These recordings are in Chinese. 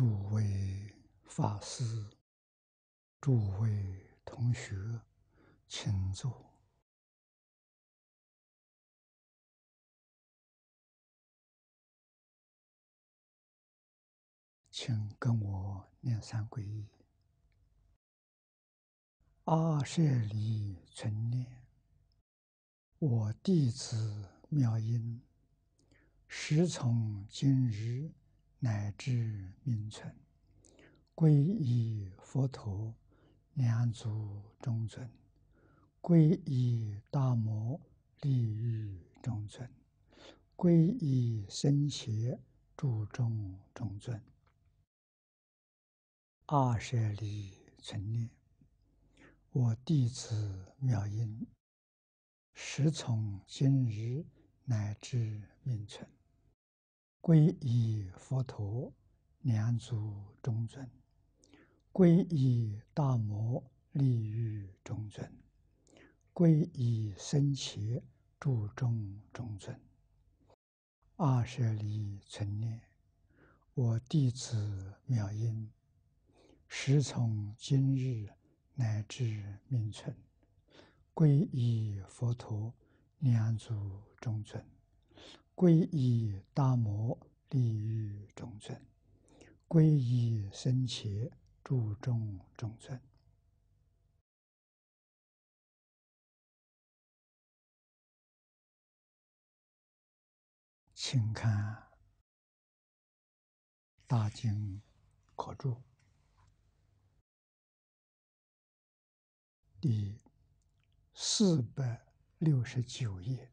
诸位法师，诸位同学，请坐。请跟我念三皈：阿舍离存念，我弟子妙音，时从今日。乃至名存，皈依佛陀，两足中尊；皈依大魔，利欲中尊；皈依僧邪，注中中尊。二舍利存念，我弟子妙音，时从今日乃至名存。皈依佛陀，两足中尊；皈依大摩，利于中尊；皈依僧伽，注中中尊。二舍离存念，我弟子妙音，时从今日乃至命存，皈依佛陀，两足中尊。皈依大摩利于众尊，皈依僧伽注众众尊。请看《大经广注》第四百六十九页。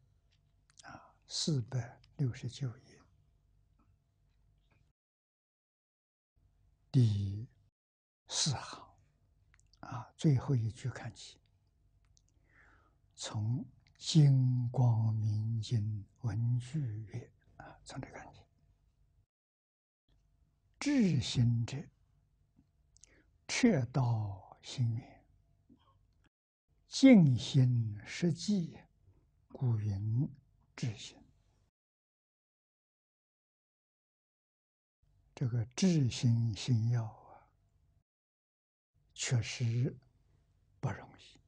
四百六十九页，第四行，啊，最后一句看起。从金光明经文句曰：“啊，从这看起，至心者彻道心远，静心实际，古云。”智心，这个智心心药啊，确实不容易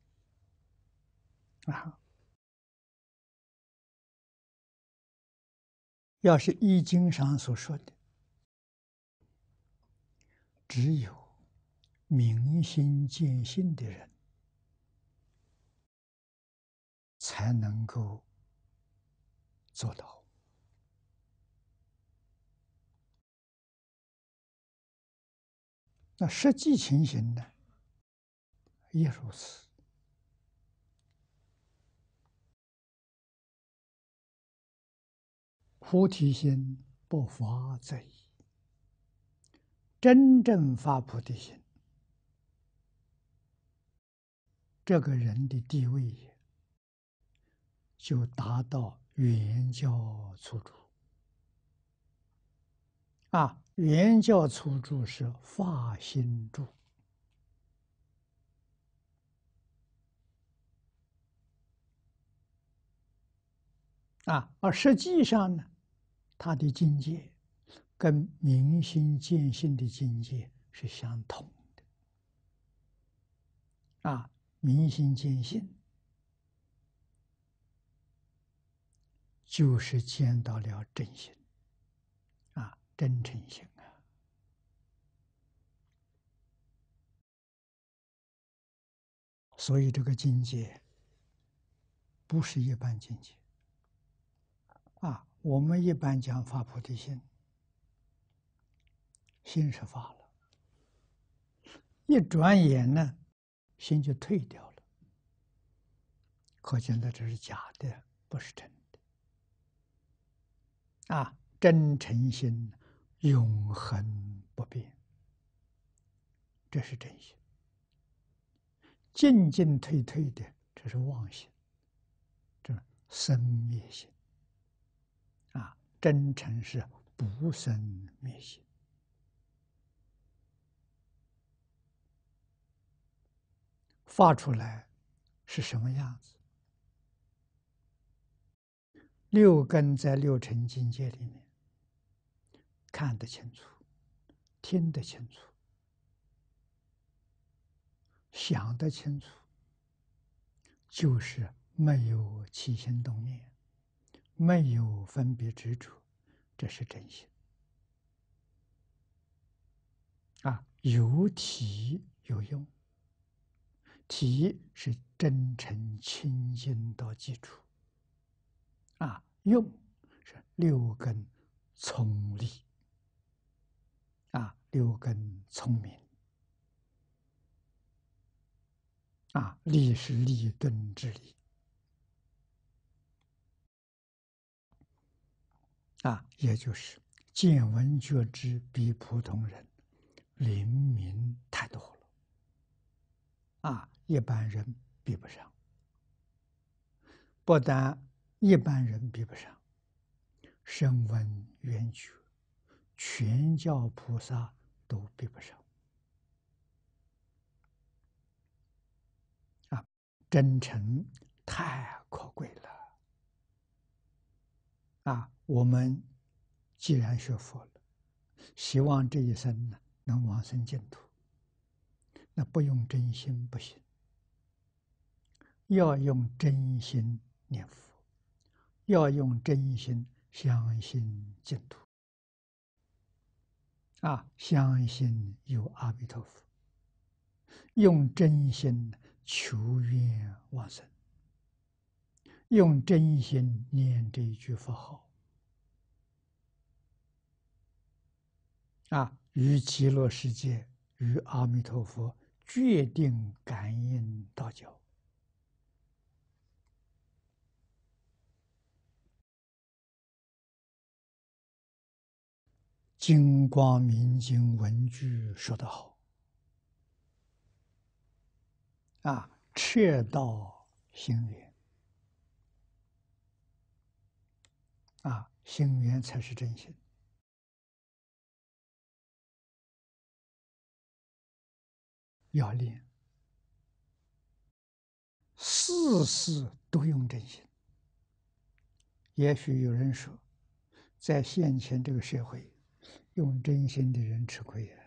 啊。要是《易经》上所说的，只有明心见性的人，才能够。做到，那实际情形呢，也如此。菩提心不发在意，真正发菩提心，这个人的地位就达到。圆教初住，啊，圆教初住是发心住，啊，而实际上呢，他的境界跟明心见性的境界是相同的，啊，明心见性。就是见到了真心，啊，真诚心啊。所以这个境界不是一般境界，啊，我们一般讲发菩提心，心是发了，一转眼呢，心就退掉了，可见的这是假的，不是真。的。啊，真诚心永恒不变，这是真心；进进退退的，这是妄心，这生灭心。啊，真诚是不生灭心，发出来是什么样子？六根在六尘境界里面看得清楚，听得清楚，想得清楚，就是没有起心动念，没有分别执着，这是真心啊。有体有用，体是真诚清净的基础。啊，用是六根聪利，啊，六根聪明，啊，利是利根之利，啊，也就是见闻觉知比普通人灵敏太多了，啊，一般人比不上，不但。一般人比不上，声闻缘觉，全教菩萨都比不上。啊，真诚太可贵了。啊，我们既然学佛了，希望这一生呢能往生净土，那不用真心不行，要用真心念佛。要用真心相信净土，啊，相信有阿弥陀佛，用真心求愿往生，用真心念这一句佛号，啊，与极乐世界与阿弥陀佛决定感应道交。《金光明经》文句说得好：“啊，彻道行源，啊，行源才是真心。要练，事事都用真心。也许有人说，在现前这个社会。”用真心的人吃亏了，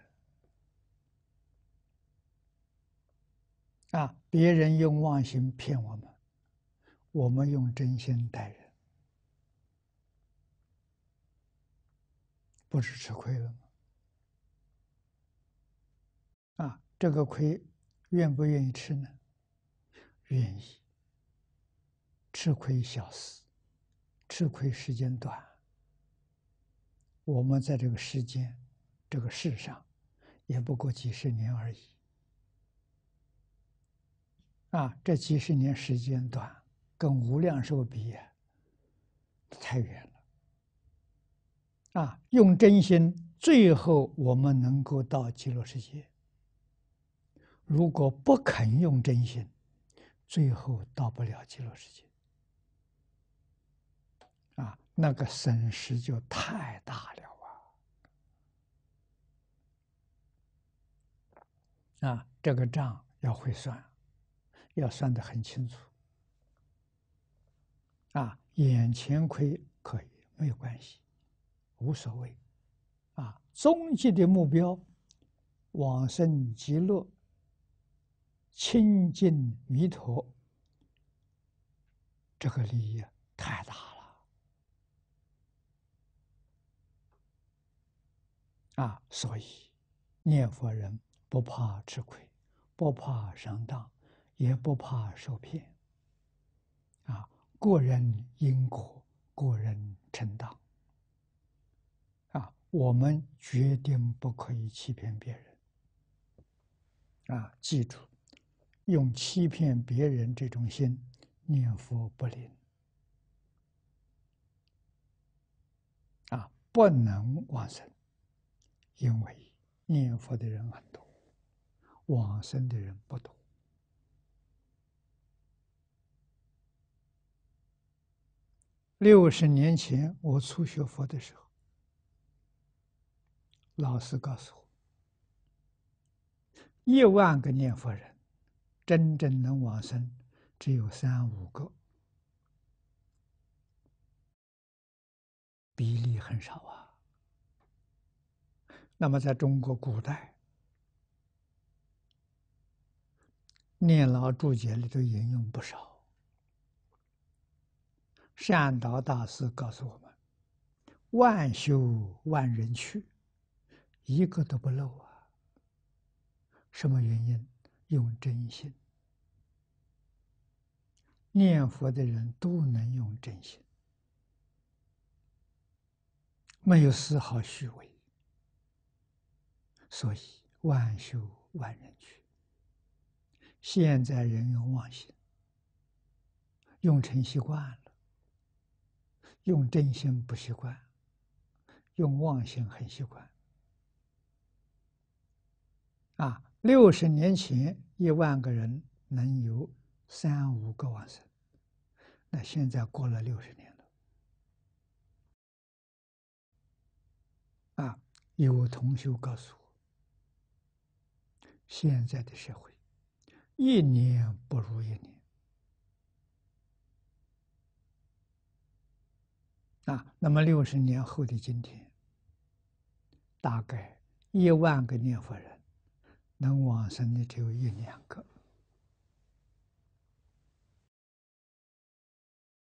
啊！别人用妄心骗我们，我们用真心待人，不是吃亏了吗？啊！这个亏，愿不愿意吃呢？愿意。吃亏小事，吃亏时间短。我们在这个时间、这个世上，也不过几十年而已。啊，这几十年时间短，跟无量寿比，太远了。啊，用真心，最后我们能够到极乐世界；如果不肯用真心，最后到不了极乐世界。那个损失就太大了啊！啊，这个账要会算，要算得很清楚。啊，眼前亏可以没有关系，无所谓。啊，终极的目标往生极乐、亲近弥陀，这个利益太大。啊，所以念佛人不怕吃亏，不怕上当，也不怕受骗。啊，个人因果，个人承担。啊，我们绝对不可以欺骗别人。啊，记住，用欺骗别人这种心念佛不灵。啊，不能往生。因为念佛的人很多，往生的人不多。六十年前我初学佛的时候，老师告诉我：一万个念佛人，真正能往生，只有三五个，比例很少啊。那么，在中国古代，念老注解里都引用不少。善导大师告诉我们：“万修万人去，一个都不漏啊。”什么原因？用真心。念佛的人都能用真心，没有丝毫虚伪。所以万修万人去。现在人用忘心，用成习惯了，用真心不习惯，用忘心很习惯。啊，六十年前一万个人能有三五个往身，那现在过了六十年了，啊，有同学告诉我。现在的社会，一年不如一年。啊，那么六十年后的今天，大概一万个念佛人，能往生的只有一两个。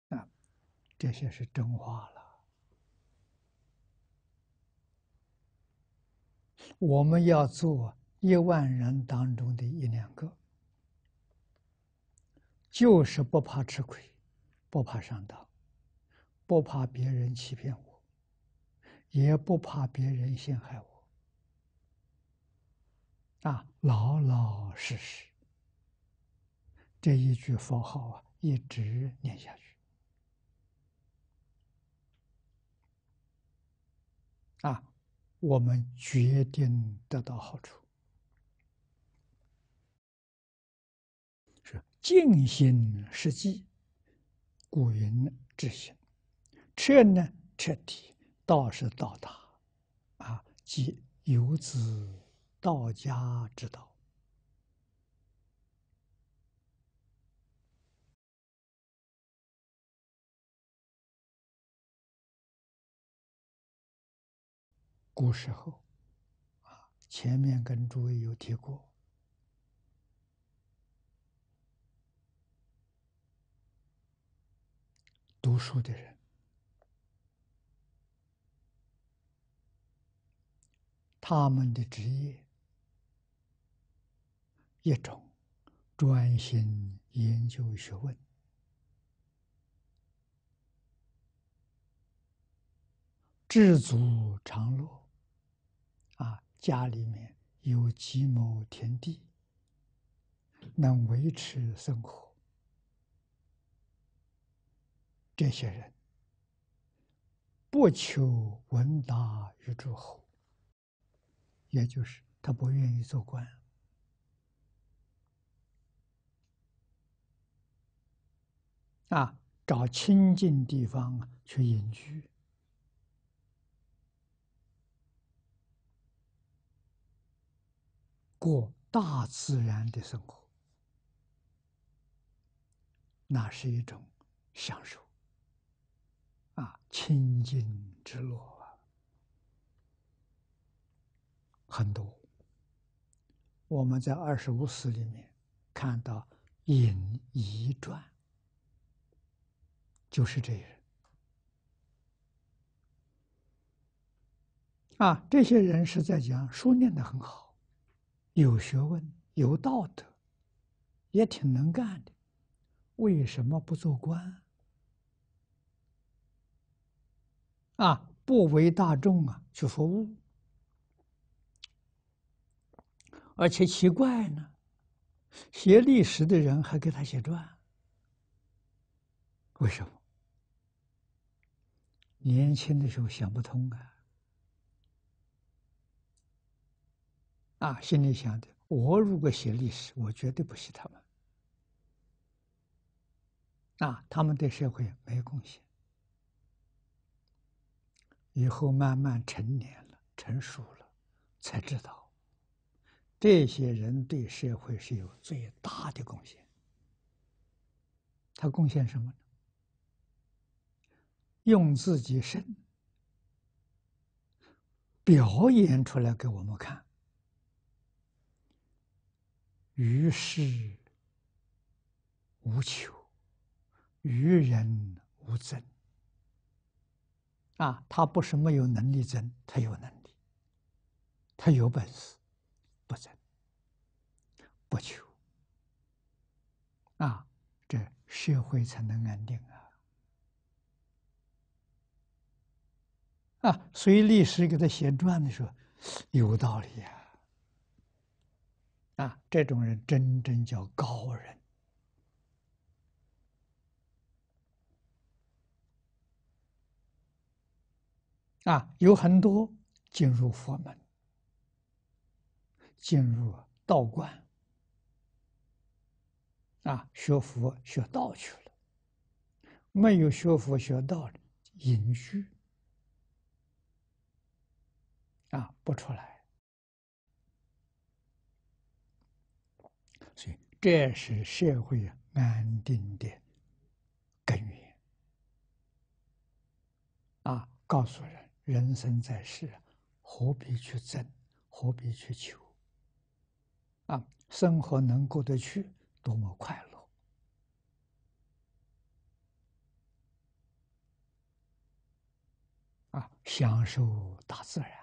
啊，这些是真话了。我们要做。一万人当中的一两个，就是不怕吃亏，不怕上当，不怕别人欺骗我，也不怕别人陷害我，啊，老老实实。这一句佛号啊，一直念下去。啊，我们决定得到好处。静心实寂，古云至心彻呢，彻底道是到达啊，即游子道家之道。古时候啊，前面跟诸位有提过。读书的人，他们的职业一种专心研究学问，知足常乐。啊，家里面有几亩田地，能维持生活。这些人不求闻达于诸侯，也就是他不愿意做官啊，找清净地方去隐居，过大自然的生活，那是一种享受。清净之路啊，很多。我们在二十五史里面看到尹仪传，就是这些人。啊，这些人是在讲书念的很好，有学问，有道德，也挺能干的，为什么不做官？啊，不为大众啊去服务，而且奇怪呢，写历史的人还给他写传，为什么？年轻的时候想不通啊，啊，心里想的，我如果写历史，我绝对不写他们，啊，他们对社会没贡献。以后慢慢成年了，成熟了，才知道，这些人对社会是有最大的贡献。他贡献什么呢？用自己身表演出来给我们看，于是无求，于人无争。啊，他不是没有能力争，他有能力，他有本事，不争，不求，啊，这社会才能安定啊！啊，所以历史给他写传的时候，有道理呀。啊，这种人真真叫高人。啊，有很多进入佛门、进入道观，啊，学佛学道去了，没有学佛学道的隐居，啊，不出来。所以，这是社会安定的根源。啊，告诉人。人生在世，何必去争，何必去求？啊，生活能过得去，多么快乐！啊，享受大自然。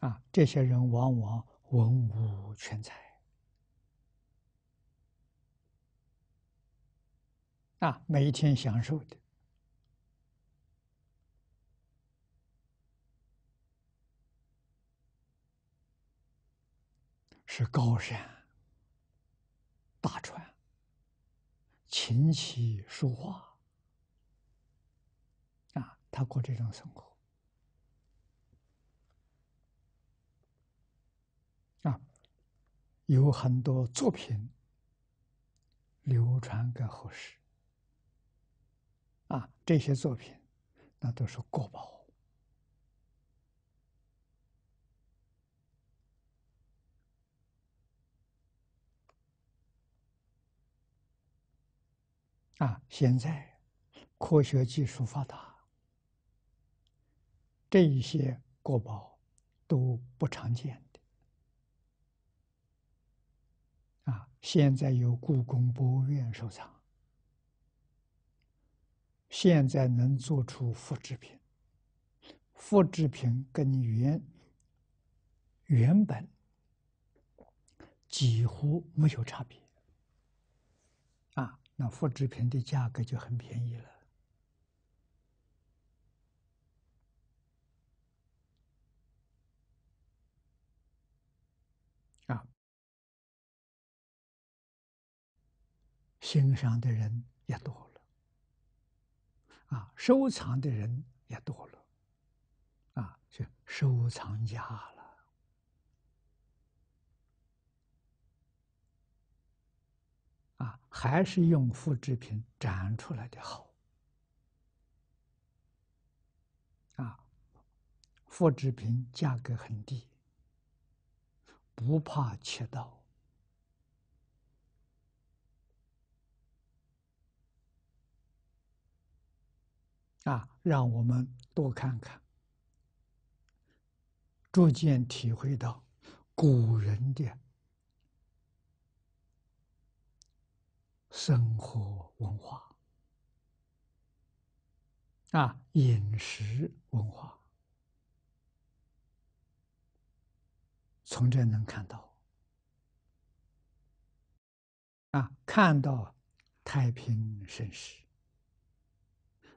啊，这些人往往文武全才。啊，每一天享受的，是高山、大川、琴棋书画啊，他过这种生活啊，有很多作品流传给后世。啊，这些作品，那都是国宝。啊，现在科学技术发达，这一些国宝都不常见的。啊，现在由故宫博物院收藏。现在能做出复制品，复制品跟原原本几乎没有差别，啊，那复制品的价格就很便宜了，啊，欣赏的人也多了。啊，收藏的人也多了，啊，是收藏家了。啊，还是用复制品展出来的好。啊，复制品价格很低，不怕切到。啊，让我们多看看，逐渐体会到古人的生活文化啊，饮食文化，从这能看到啊，看到太平盛世。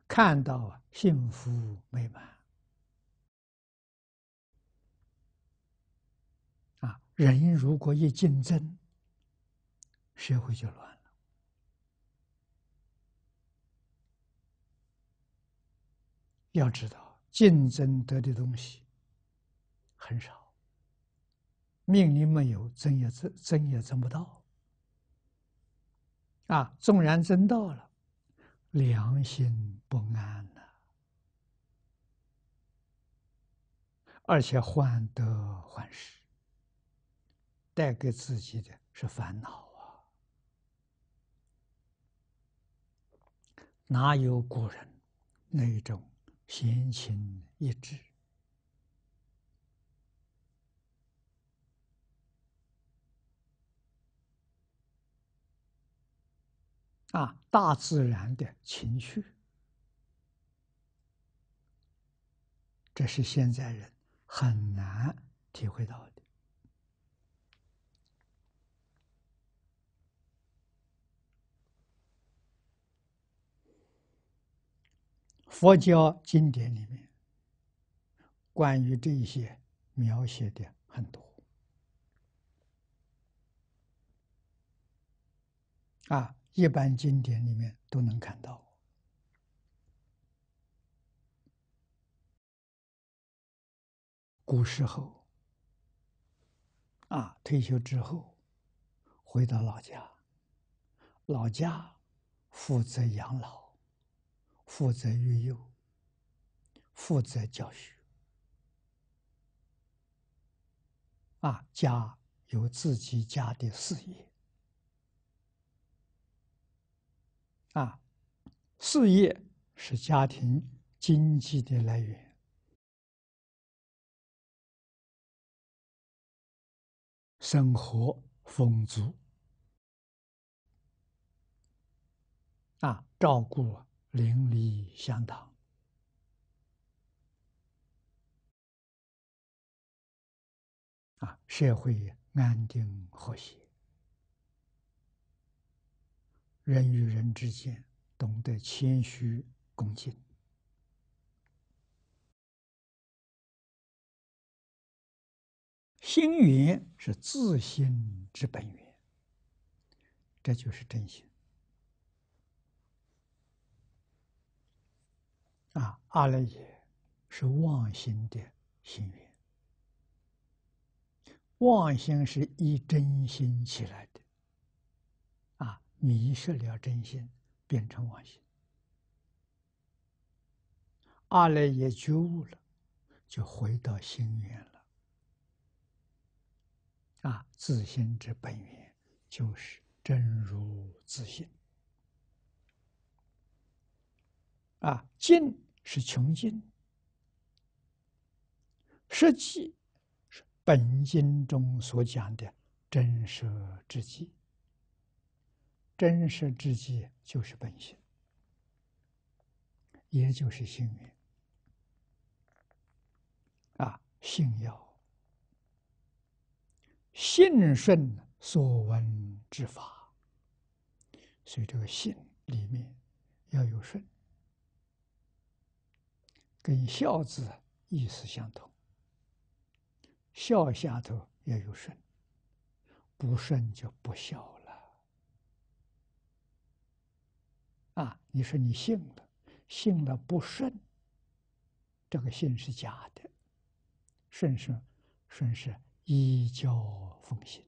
看到啊，幸福美满。啊，人如果一竞争，社会就乱了。要知道，竞争得的东西很少，命里没有，争也争，争也争不到。啊，纵然争到了。良心不安呐。而且患得患失，带给自己的是烦恼啊！哪有古人那种闲情逸致？啊，大自然的情绪，这是现在人很难体会到的。佛教经典里面关于这些描写的很多啊。一般经典里面都能看到。古时候，啊，退休之后，回到老家，老家负责养老，负责育幼，负责教学，啊，家有自己家的事业。啊，事业是家庭经济的来源，生活丰足，啊，照顾邻里相当，啊，社会安定和谐。人与人之间懂得谦虚恭敬，心源是自心之本源，这就是真心。啊，阿赖耶是妄心的心源，妄心是一真心起来的。迷失了真心，变成妄心；二来也觉悟了，就回到心源了。啊，自心之本源就是真如自信。啊，静是穷尽，实际是本经中所讲的真实之际。真实之极就是本性，也就是幸运。啊，性要信顺所闻之法。所以这个“信”里面要有顺，跟“孝”字意思相同，“孝”下头要有“顺”，不顺就不孝。啊！你说你信了，信了不顺。这个信是假的，顺是，顺是依教奉行。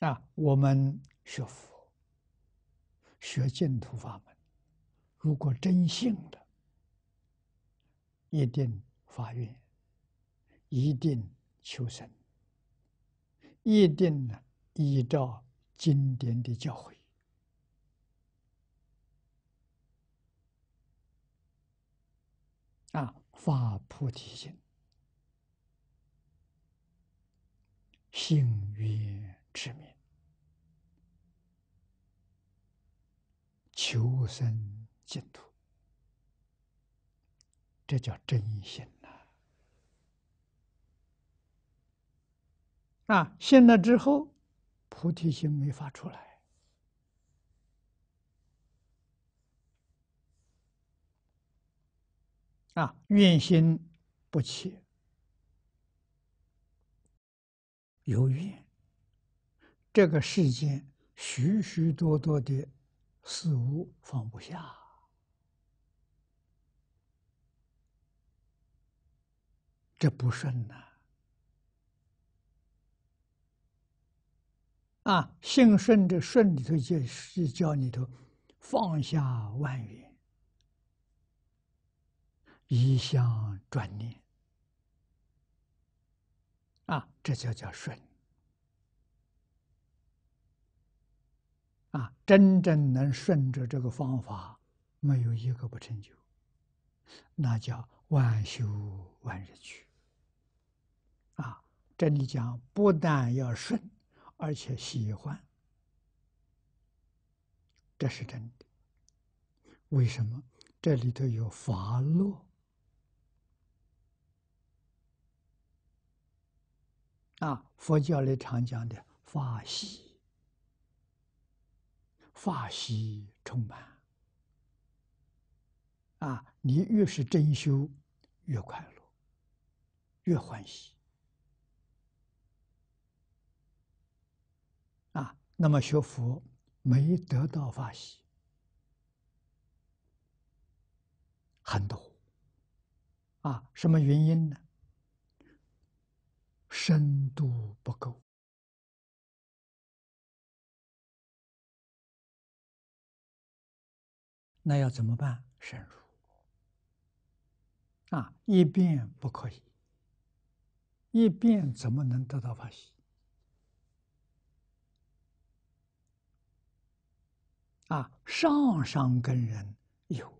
啊，我们学佛、学净土法门，如果真信了，一定发愿，一定求生，一定呢。依照经典的教诲，啊，发菩提心，行运之名，求生净土，这叫真心呐！啊，信了之后。菩提心没法出来啊，运心不起，有愿。这个世间许许多多的事物放不下，这不顺呐。啊，心顺着顺里头，就就叫你头放下万缘，一向转念。啊，这就叫顺。啊，真正能顺着这个方法，没有一个不成就，那叫万修万入去。啊，这里讲不但要顺。而且喜欢，这是真的。为什么？这里头有法乐啊，佛教里常讲的法喜，法喜充满啊。你越是真修，越快乐，越欢喜。那么学佛没得到法喜，很多啊？什么原因呢？深度不够。那要怎么办？深入啊！一遍不可以，一遍怎么能得到法喜？啊，上上根人有，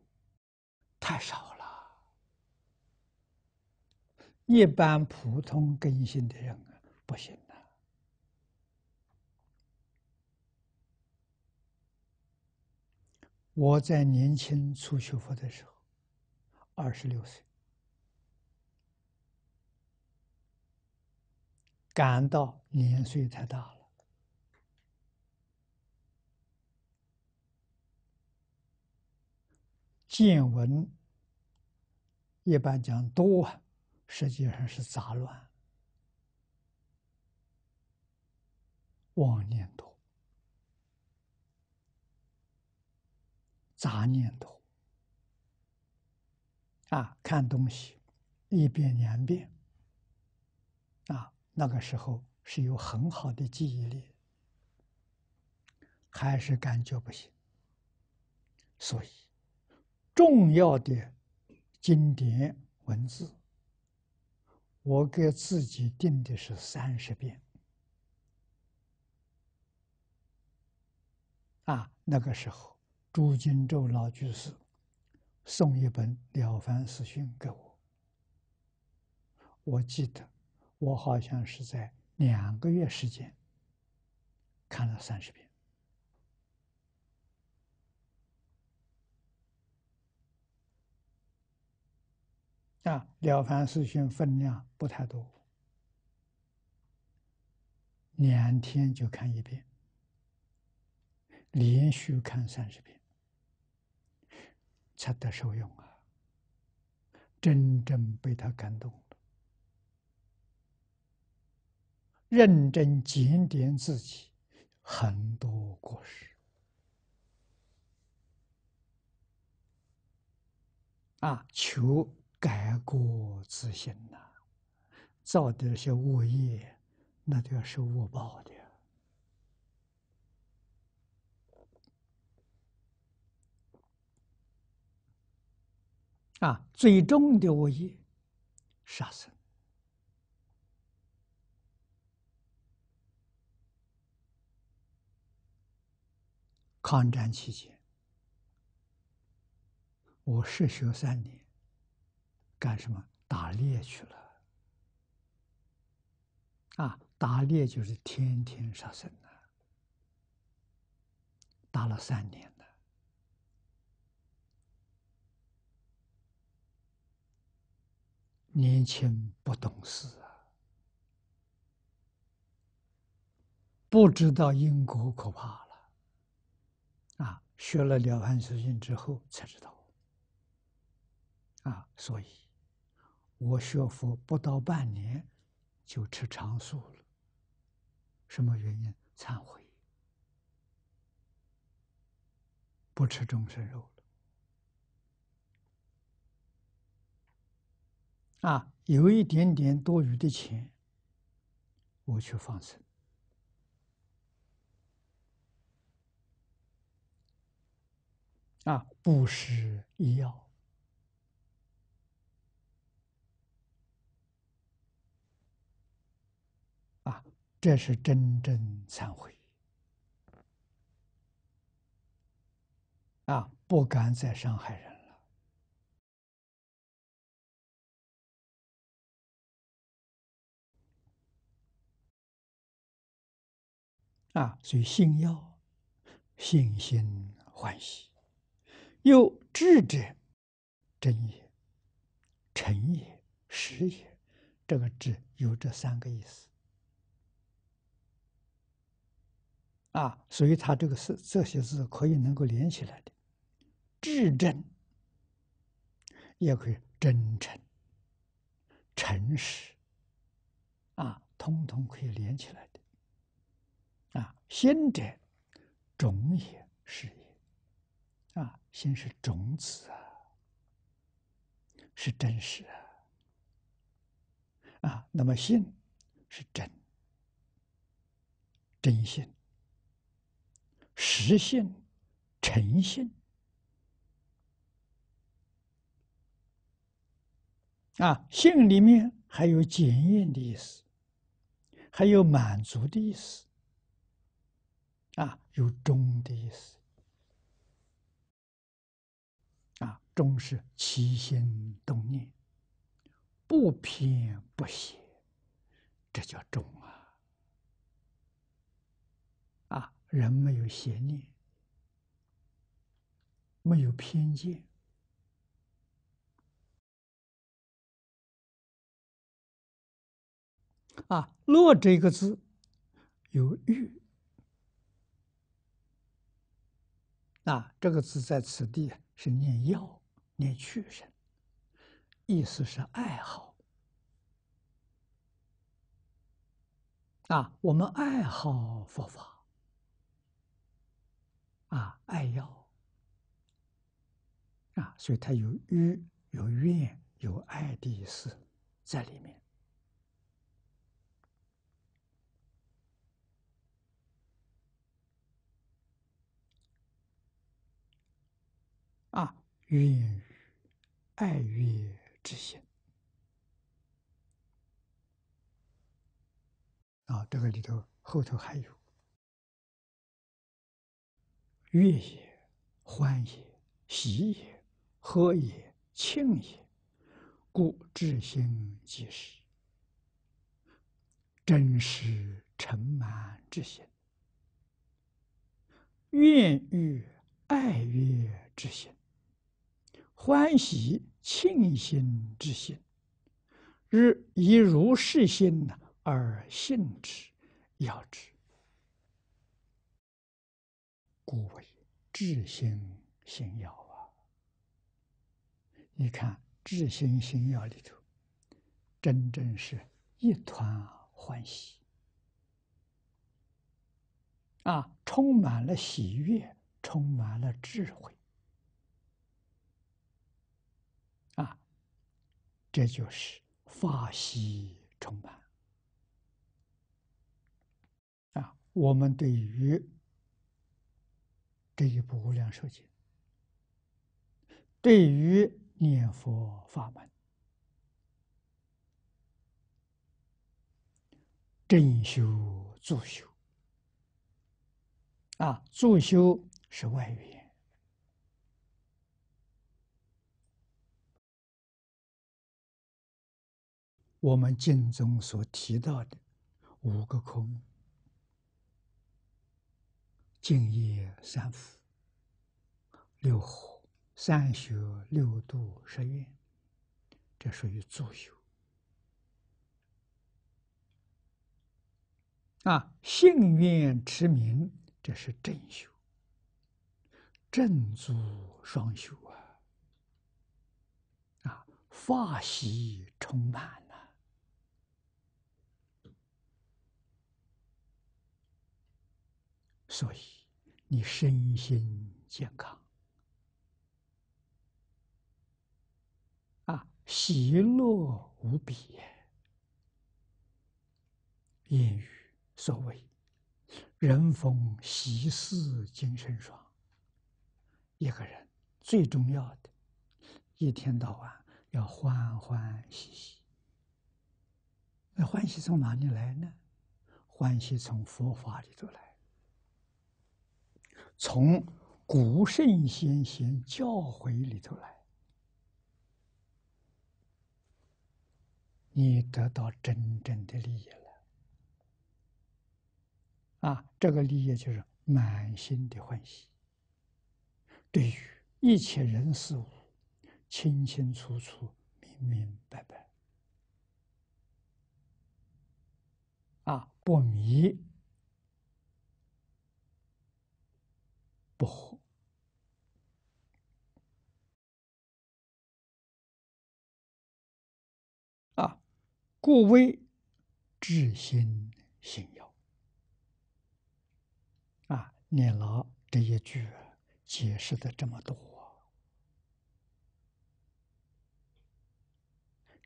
太少了。一般普通根性的人啊，不行的。我在年轻出修佛的时候，二十六岁，感到年岁太大了。见闻，一般讲多，实际上是杂乱，妄念头、杂念多啊，看东西一遍两遍啊，那个时候是有很好的记忆力，还是感觉不行，所以。重要的经典文字，我给自己定的是三十遍。啊，那个时候，朱金洲老居士送一本《了凡四训》给我，我记得，我好像是在两个月时间看了三十遍。啊，《了凡四训分量不太多，两天就看一遍，连续看三十遍，才得受用啊！真正被他感动了，认真检点自己，很多过失啊，求。改过自新呐，造的些恶业，那都是恶报的啊！最重的恶业，杀生。抗战期间，我失学三年。干什么？打猎去了。啊，打猎就是天天杀生啊，打了三年了。年轻不懂事啊，不知道因果可怕了，啊，学了《了凡四训》之后才知道，啊，所以。我学佛不到半年，就吃长素了。什么原因？忏悔，不吃终生肉了。啊，有一点点多余的钱，我去放生。啊，不食医药。这是真正忏悔啊！不敢再伤害人了啊！所以性要信心欢喜。有智者，真也、诚也、实也。这个智有这三个意思。啊，所以他这个是这些字可以能够连起来的，至真，也可以真诚、诚实，啊，通通可以连起来的。啊，信者，种也是也，啊，先是种子啊，是真实啊，啊，那么信是真，真信。实性、诚信。啊，性里面还有检验的意思，还有满足的意思，啊，有忠的意思。啊，忠是齐心动念，不偏不斜，这叫忠啊。人没有邪念，没有偏见啊。乐这个字有欲啊，这个字在此地是念要，念去神，意思是爱好啊。我们爱好佛法。啊，爱药啊，所以它有欲、有怨、有爱的意思在里面啊，怨与爱欲之心啊，这个里头后头还有。悦也，欢也，喜也，和也，庆也，故至心即是真实诚满之心，愿欲爱乐之心，欢喜庆心之心，日以如是心而信之，要之。故为智心心要啊！你看智心心要里头，真正是一团欢喜啊，充满了喜悦，充满了智慧啊，这就是法喜充满啊！我们对于。这一部无量寿经，对于念佛法门，正修、助修啊，助修是外缘。我们经中所提到的五个空。静业三福，六好三学、六度十愿，这属于足修啊。幸运驰名，这是真修，正足双修啊啊，法喜充满呐，所以。你身心健康，啊，喜乐无比也。谚语所谓“人逢喜事精神爽”，一个人最重要的，一天到晚要欢欢喜喜。那欢喜从哪里来呢？欢喜从佛法里头来。从古圣先贤教诲里头来，你得到真正的利益了。啊，这个利益就是满心的欢喜，对于一切人事物，清清楚楚、明明白白，啊，不迷。不乎啊！故为至心信有啊！念老这一句解释的这么多，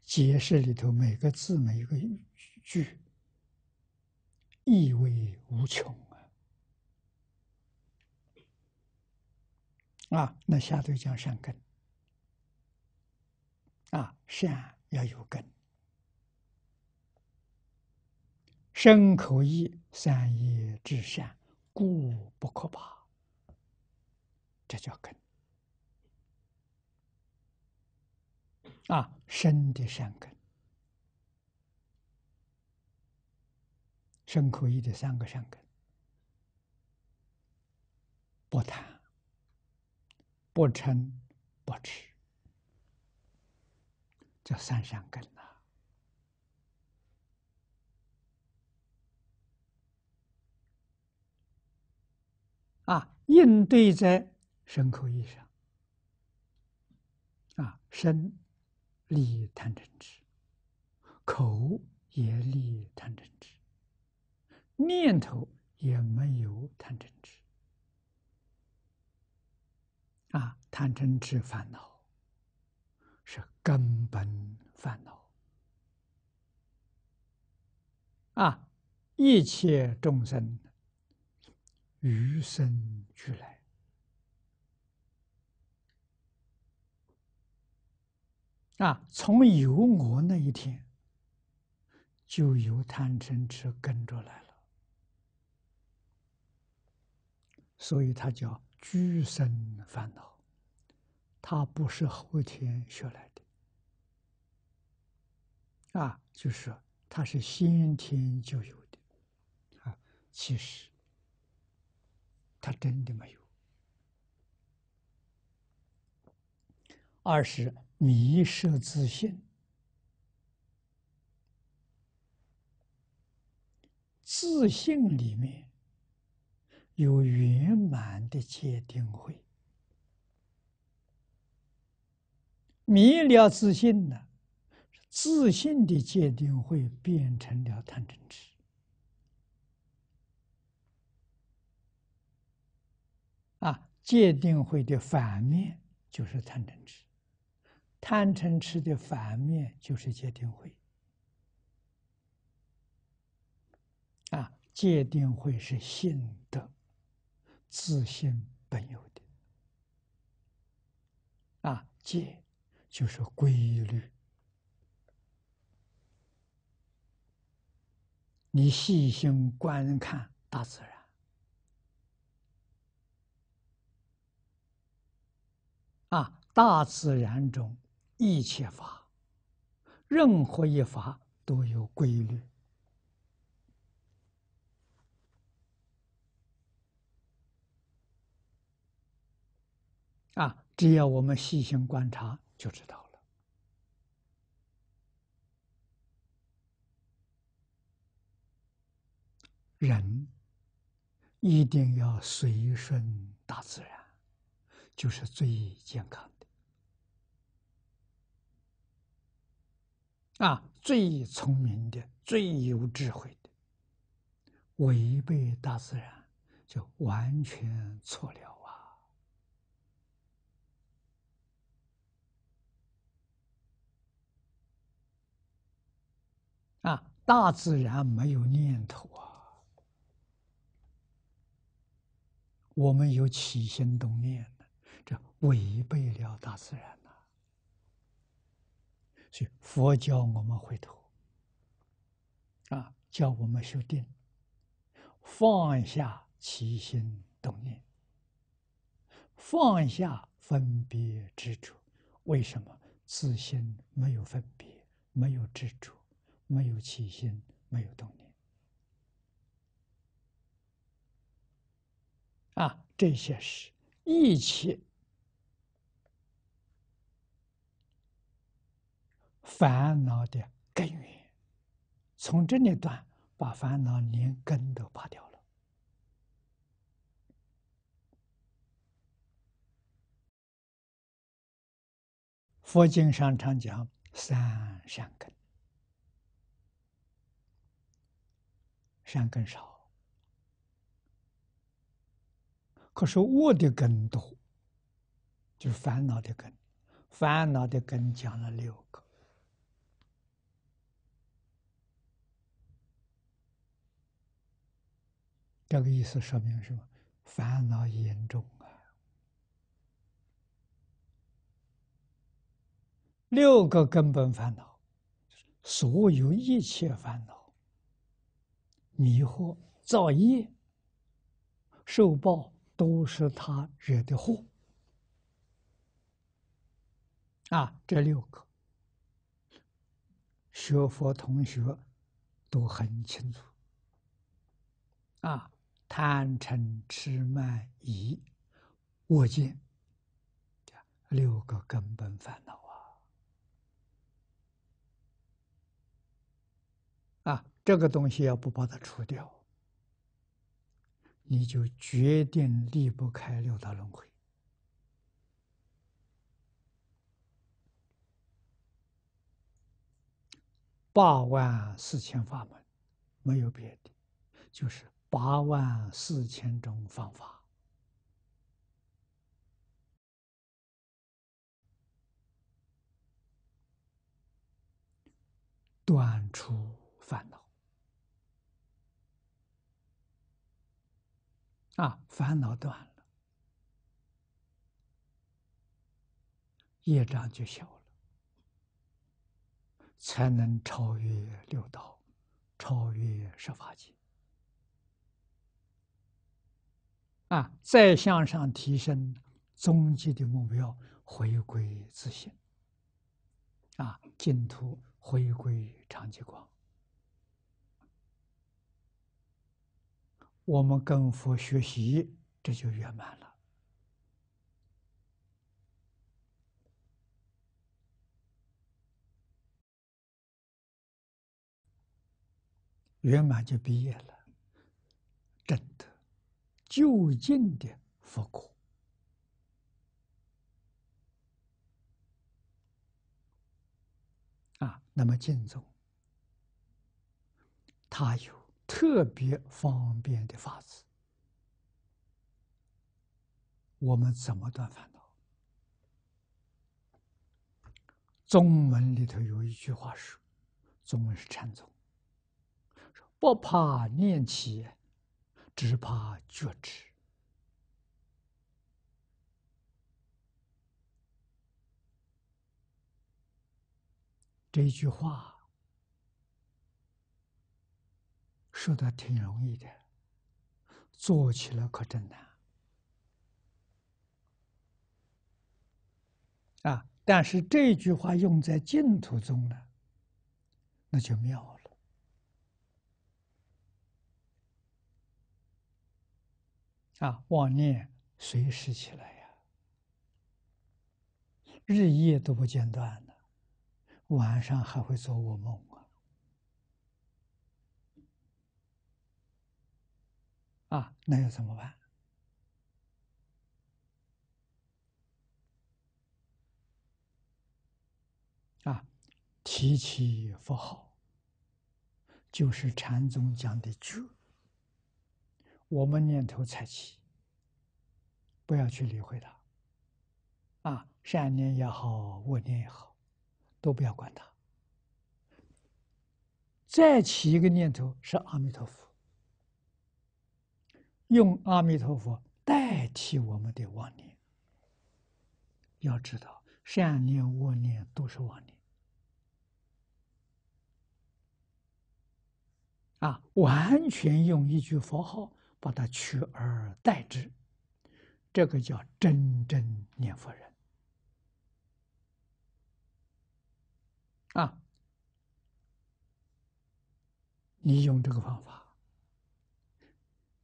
解释里头每个字、每一个句，意味无穷。啊，那下头讲善根，啊，善要有根，生可以，善业至善，故不可怕，这叫根。啊，生的善根，生可意的三个善根，不谈。不嗔不痴，叫三善根呐！啊，应对在身口意上。啊，身立贪嗔痴，口也立贪嗔痴，念头也没有贪嗔痴。啊，贪嗔痴烦恼是根本烦恼啊！一切众生与生俱来啊，从有我那一天就有贪嗔痴跟着来了，所以他叫。诸生烦恼，它不是后天学来的啊，就是它是先天就有的啊。其实，他真的没有。二是迷失自信，自信里面。有圆满的界定会，明了自信呢？自信的界定会变成了贪嗔痴。啊，界定会的反面就是贪嗔痴，贪嗔痴的反面就是界定会。啊，界定会是性。自信本有的啊，戒就是规律。你细心观看大自然啊，大自然中一切法，任何一法都有规律。啊！只要我们细心观察，就知道了。人一定要随顺大自然，就是最健康的啊，最聪明的、最有智慧的。违背大自然，就完全错了。大自然没有念头啊，我们有起心动念呢，这违背了大自然呐。所以佛教我们回头，啊，教我们修定，放下起心动念，放下分别执着。为什么？自心没有分别，没有执着。没有起心，没有动力啊！这些是一切烦恼的根源。从这里断，把烦恼连根都拔掉了。佛经上常讲“三善根”。根更少，可是我的根多，就是烦恼的根，烦恼的根讲了六个，这个意思说明什么？烦恼严重啊！六个根本烦恼，所有一切烦恼。迷惑造业、受报，都是他惹的祸。啊，这六个学佛同学都很清楚。啊，贪嗔痴慢疑、我见，六个根本烦恼啊！啊。这个东西要不把它除掉，你就决定离不开六道轮回。八万四千法门，没有别的，就是八万四千种方法，断除烦恼。啊，烦恼断了，业障就小了，才能超越六道，超越十法界。啊，再向上提升，终极的目标回归自信。啊，净土回归常寂光。我们跟佛学习，这就圆满了。圆满就毕业了，真的，就近的佛国啊。那么，净宗，他有。特别方便的法子，我们怎么断烦恼？中文里头有一句话说：“中文是禅宗，说不怕念起，只怕觉迟。”这一句话。说的挺容易的，做起来可真难啊！但是这句话用在净土中呢，那就妙了啊！妄念随时起来呀，日夜都不间断的，晚上还会做恶梦。啊，那又怎么办？啊，提起佛号，就是禅宗讲的“住”。我们念头才起，不要去理会它。啊，善念也好，恶念也好，都不要管它。再起一个念头是阿弥陀佛。用阿弥陀佛代替我们的妄念，要知道善念恶念都是妄念，啊，完全用一句佛号把它取而代之，这个叫真正念佛人。啊，你用这个方法。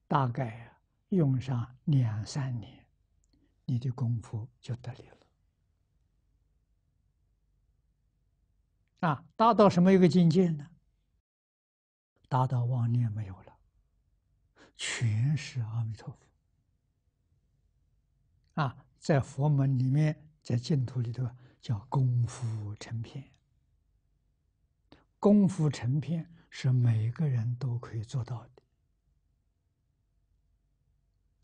大概用上两三年，你的功夫就得力了。啊，达到什么一个境界呢？达到妄念没有了，全是阿弥陀佛。啊，在佛门里面，在净土里头叫功夫成片。功夫成片是每个人都可以做到的。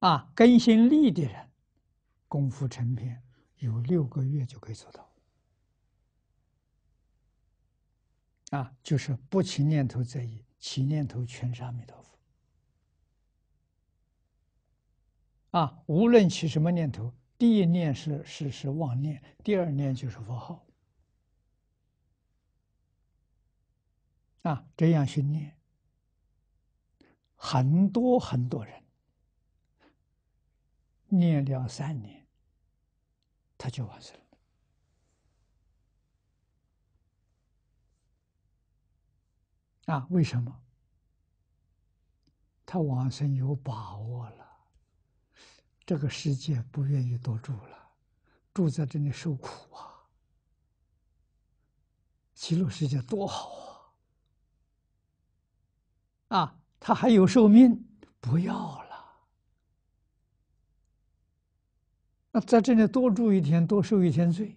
啊，根心力的人，功夫成片，有六个月就可以做到。啊，就是不起念头在意，起念头全是阿弥陀佛。啊，无论起什么念头，第一念是是是妄念，第二念就是佛号。啊，这样训练，很多很多人。念两三年，他就完事了。啊，为什么？他往生有把握了，这个世界不愿意多住了，住在这里受苦啊。极乐世界多好啊！啊，他还有寿命，不要了。那在这里多住一天，多受一天罪，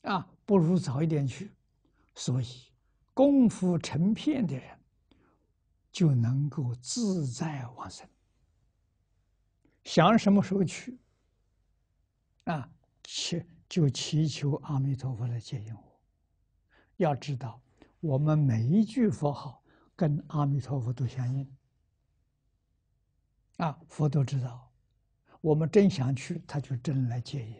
啊，不如早一点去。所以，功夫成片的人，就能够自在往生，想什么时候去，啊，祈就祈求阿弥陀佛来接引我。要知道，我们每一句佛号跟阿弥陀佛都相应，啊，佛都知道。我们真想去，他就真来接引。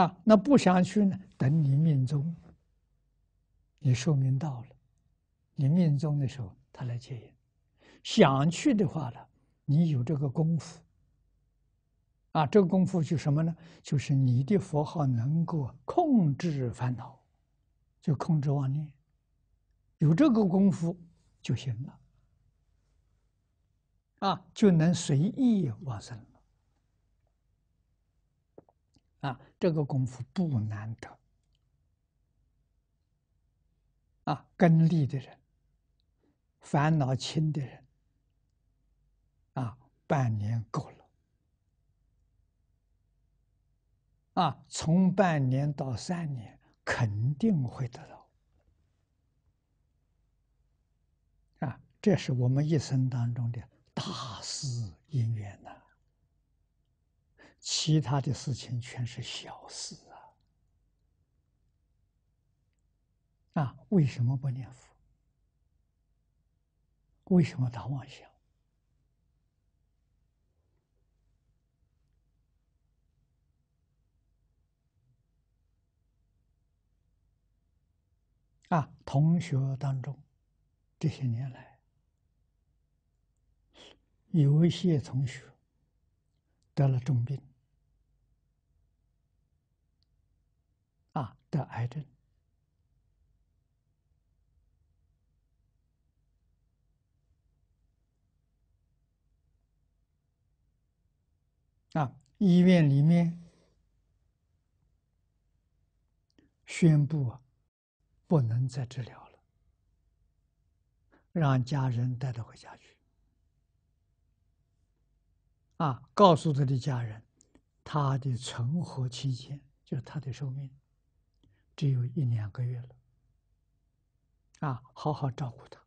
啊，那不想去呢？等你命中，你寿命到了，你命中的时候他来接引。想去的话呢，你有这个功夫。啊，这个功夫就什么呢？就是你的佛号能够控制烦恼，就控制妄念，有这个功夫就行了。啊，就能随意往生了。啊，这个功夫不难得。啊，根利的人，烦恼轻的人，啊，半年够了。啊，从半年到三年，肯定会得到。啊，这是我们一生当中的。大事因缘呐，其他的事情全是小事啊！啊，为什么不念佛？为什么打妄想？啊，同学当中，这些年来。有一些同学得了重病，啊，得癌症，啊，医院里面宣布啊，不能再治疗了，让家人带他回家去。啊，告诉他的家人，他的存活期间，就是他的寿命，只有一两个月了。啊，好好照顾他。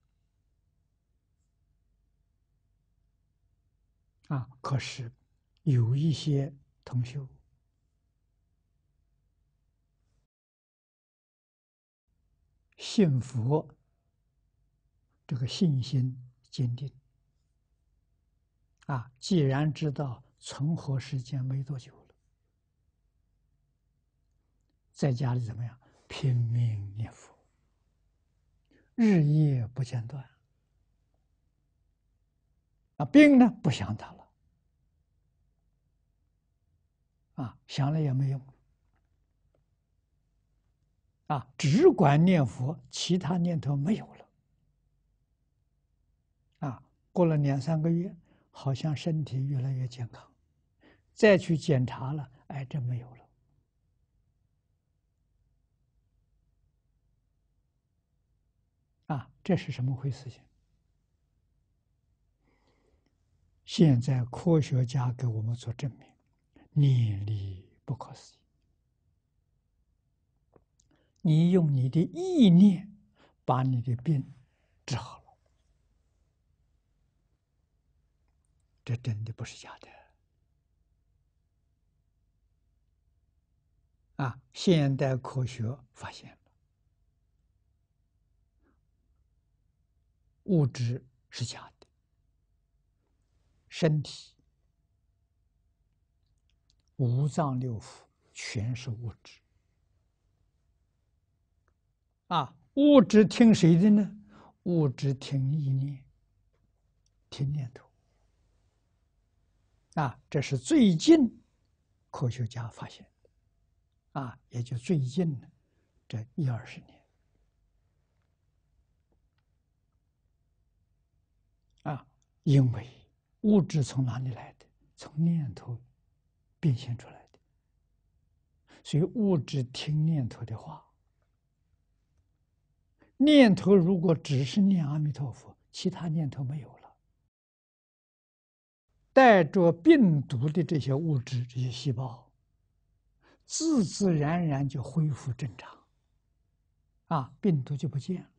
啊，可是有一些同学信佛，这个信心坚定。啊！既然知道存活时间没多久了，在家里怎么样拼命念佛，日夜不间断。啊，病呢不想他了，啊，想了也没用，啊，只管念佛，其他念头没有了。啊，过了两三个月。好像身体越来越健康，再去检查了，癌症没有了。啊，这是什么回事？情？现在科学家给我们做证明，念力不可思议，你用你的意念把你的病治好。这真的不是假的，啊！现代科学发现了，物质是假的，身体、五脏六腑全是物质，啊！物质听谁的呢？物质听意念，听念头。啊，这是最近科学家发现，啊，也就最近这一二十年。啊，因为物质从哪里来的？从念头变现出来的。所以物质听念头的话，念头如果只是念阿弥陀佛，其他念头没有了。带着病毒的这些物质、这些细胞，自自然然就恢复正常。啊，病毒就不见了，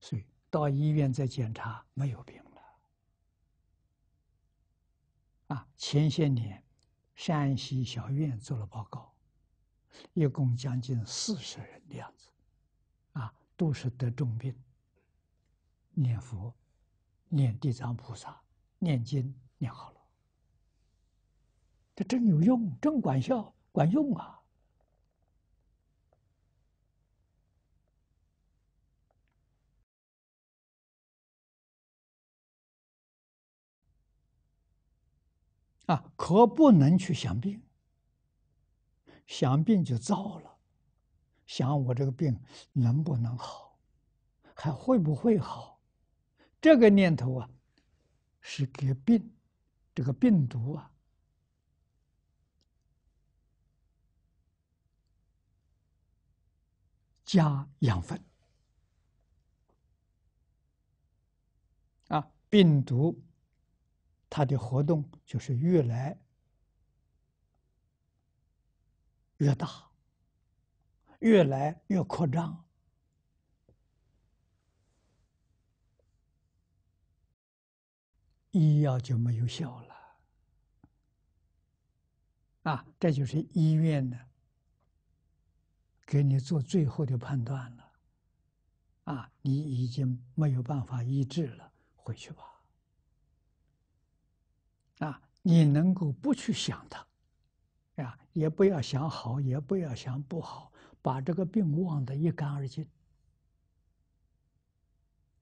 所以到医院再检查没有病了。啊，前些年山西小院做了报告，一共将近四十人的样子，啊，都是得重病，念佛、念地藏菩萨、念经。念好了，这真有用，真管效，管用啊！啊，可不能去想病，想病就糟了。想我这个病能不能好，还会不会好？这个念头啊，是给病。这个病毒啊，加养分啊，病毒它的活动就是越来越大，越来越扩张。医药就没有效了，啊，这就是医院的给你做最后的判断了，啊，你已经没有办法医治了，回去吧，啊，你能够不去想它，啊，也不要想好，也不要想不好，把这个病忘得一干二净，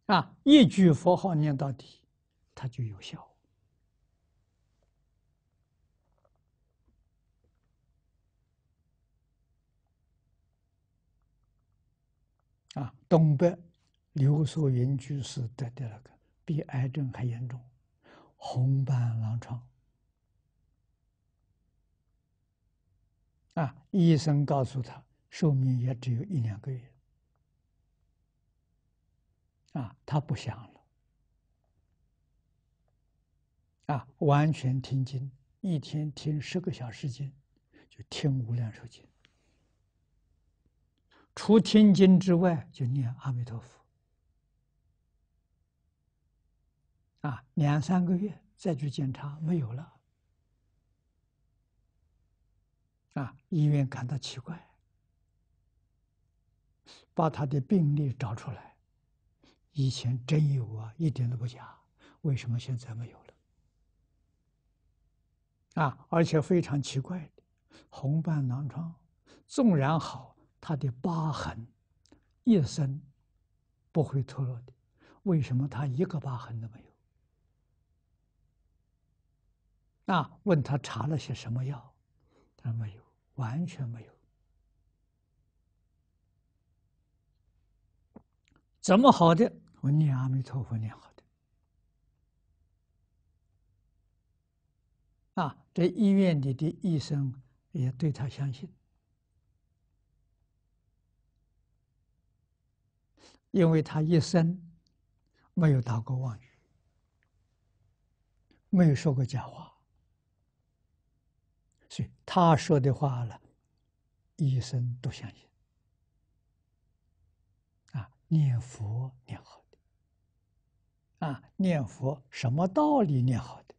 啊，一句佛号念到底。他就有效。啊，东北流缩云居士得的那个比癌症还严重，红斑狼疮。啊，医生告诉他，寿命也只有一两个月。啊，他不想了。啊！完全听经，一天听十个小时经，就听无量寿经。除听经之外，就念阿弥陀佛。啊，两三个月再去检查，没有了。啊，医院感到奇怪，把他的病历找出来，以前真有啊，一点都不假。为什么现在没有了？啊，而且非常奇怪的，红斑狼疮，纵然好，它的疤痕一生不会脱落的。为什么他一个疤痕都没有？那问他查了些什么药，他说没有，完全没有。怎么好的？我念阿弥陀佛，念好。在医院里的医生也对他相信，因为他一生没有打过妄语，没有说过假话，所以他说的话呢，医生都相信。啊，念佛念好的，啊，念佛什么道理念好的？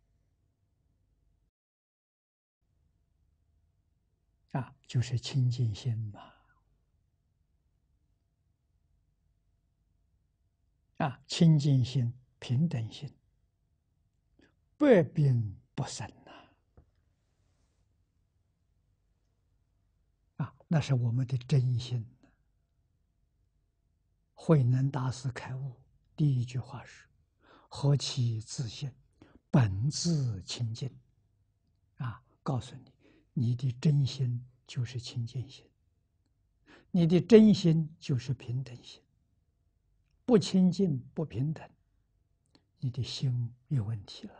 就是清净心嘛，啊，清净心、平等心，百病不生呐。啊，那是我们的真心。慧能大师开悟第一句话是：“何其自性，本自清净。”啊，告诉你，你的真心。就是清净心，你的真心就是平等心。不清净不平等，你的心有问题了。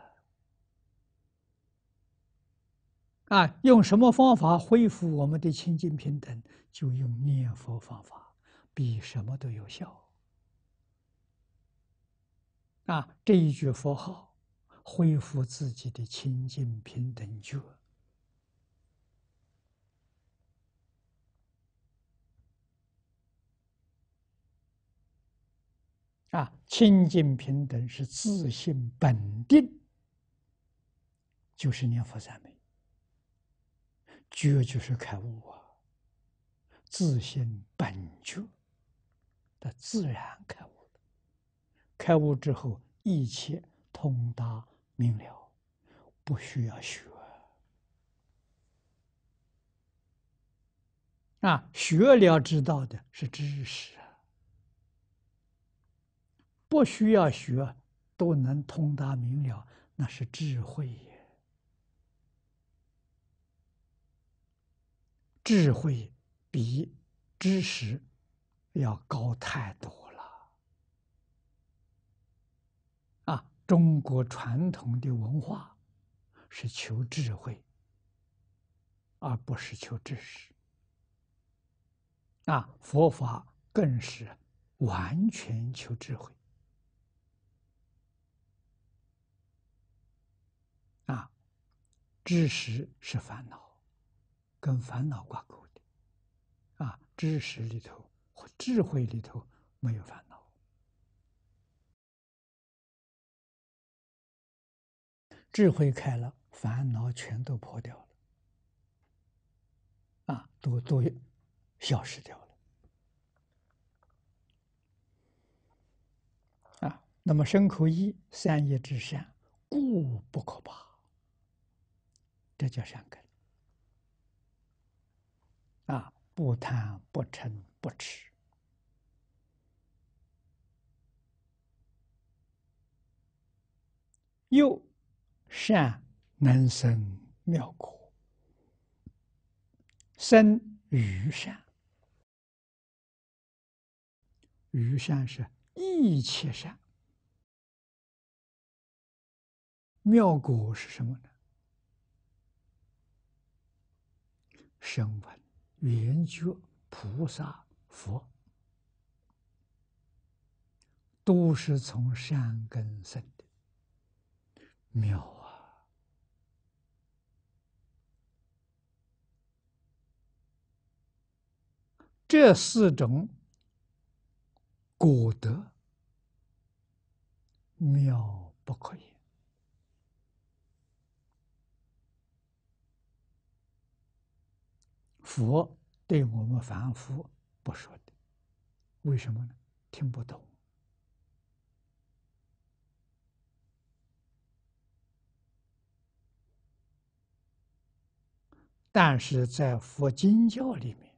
啊，用什么方法恢复我们的清净平等？就用念佛方法，比什么都有效。啊，这一句佛号，恢复自己的清净平等觉。啊，清净平等是自信本定，就是念佛三昧，觉就是开悟啊！自信本觉，的自然开悟开悟之后，一切通达明了，不需要学。啊，学了知道的是知识。不需要学，都能通达明了，那是智慧也。智慧比知识要高太多了。啊，中国传统的文化是求智慧，而不是求知识。啊，佛法更是完全求智慧。啊，知识是烦恼，跟烦恼挂钩的。啊，知识里头和智慧里头没有烦恼，智慧开了，烦恼全都破掉了，啊，都都消失掉了。啊，那么身口一，三业之善，故不可怕。这叫善根啊！不贪、不嗔、不痴，又善能生妙果，生于善，于善是一切善，妙果是什么呢？声闻、缘觉、菩萨、佛，都是从善根生的，妙啊！这四种果德，妙不可言。佛对我们凡夫不说的，为什么呢？听不懂。但是在佛经教里面，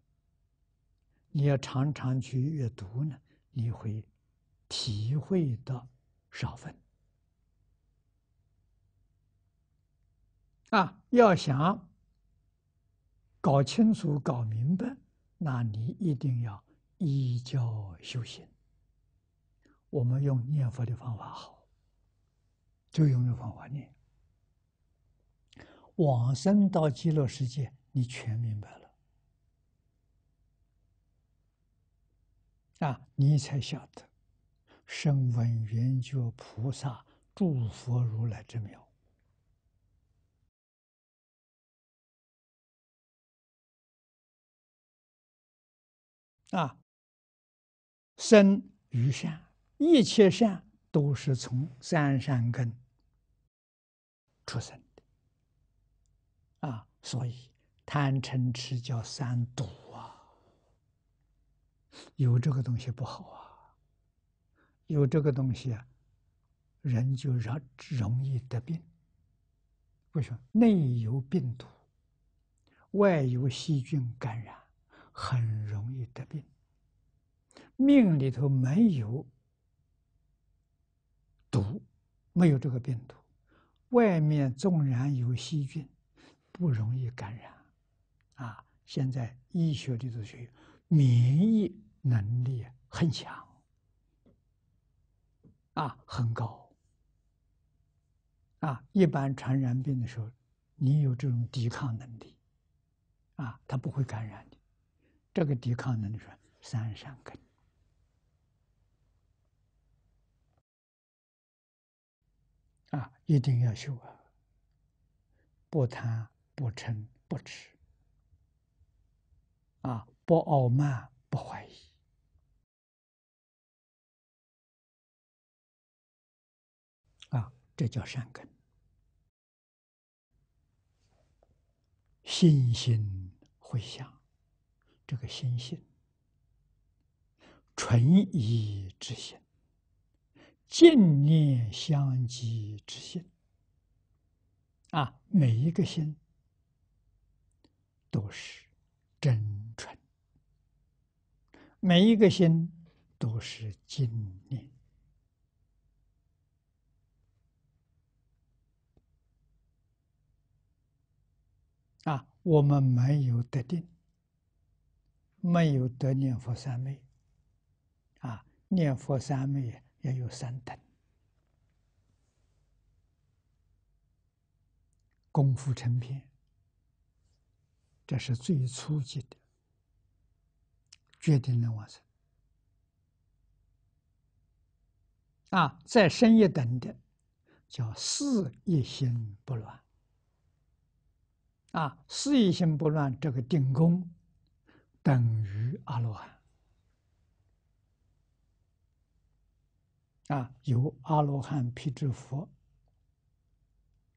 你要常常去阅读呢，你会体会到少分。啊，要想。搞清楚、搞明白，那你一定要依教修行。我们用念佛的方法好，就用这方法念，往生到极乐世界，你全明白了。啊，你才晓得声闻缘觉菩萨、诸佛如来之妙。啊，生与善，一切善都是从三善根出生的。啊，所以贪嗔痴叫三毒啊，有这个东西不好啊，有这个东西啊，人就容容易得病。为什么？内有病毒，外有细菌感染。很容易得病，命里头没有毒，没有这个病毒，外面纵然有细菌，不容易感染，啊！现在医学的头学，免疫能力很强，啊，很高，啊，一般传染病的时候，你有这种抵抗能力，啊，他不会感染你。这个抵抗能力说三善根啊，一定要修啊！不贪、不嗔、不痴，啊，不傲慢、不怀疑，啊，这叫善根。信心回向。这个心性，纯一之心，净念相继之心啊，每一个心都是真纯，每一个心都是净念啊，我们没有得定。没有得念佛三昧，啊，念佛三昧也有三等，功夫成片，这是最初级的，决定了我。成。啊，再深一等的，叫四一心不乱。啊，四一心不乱这个定功。等于阿罗汉啊，有阿罗汉辟支佛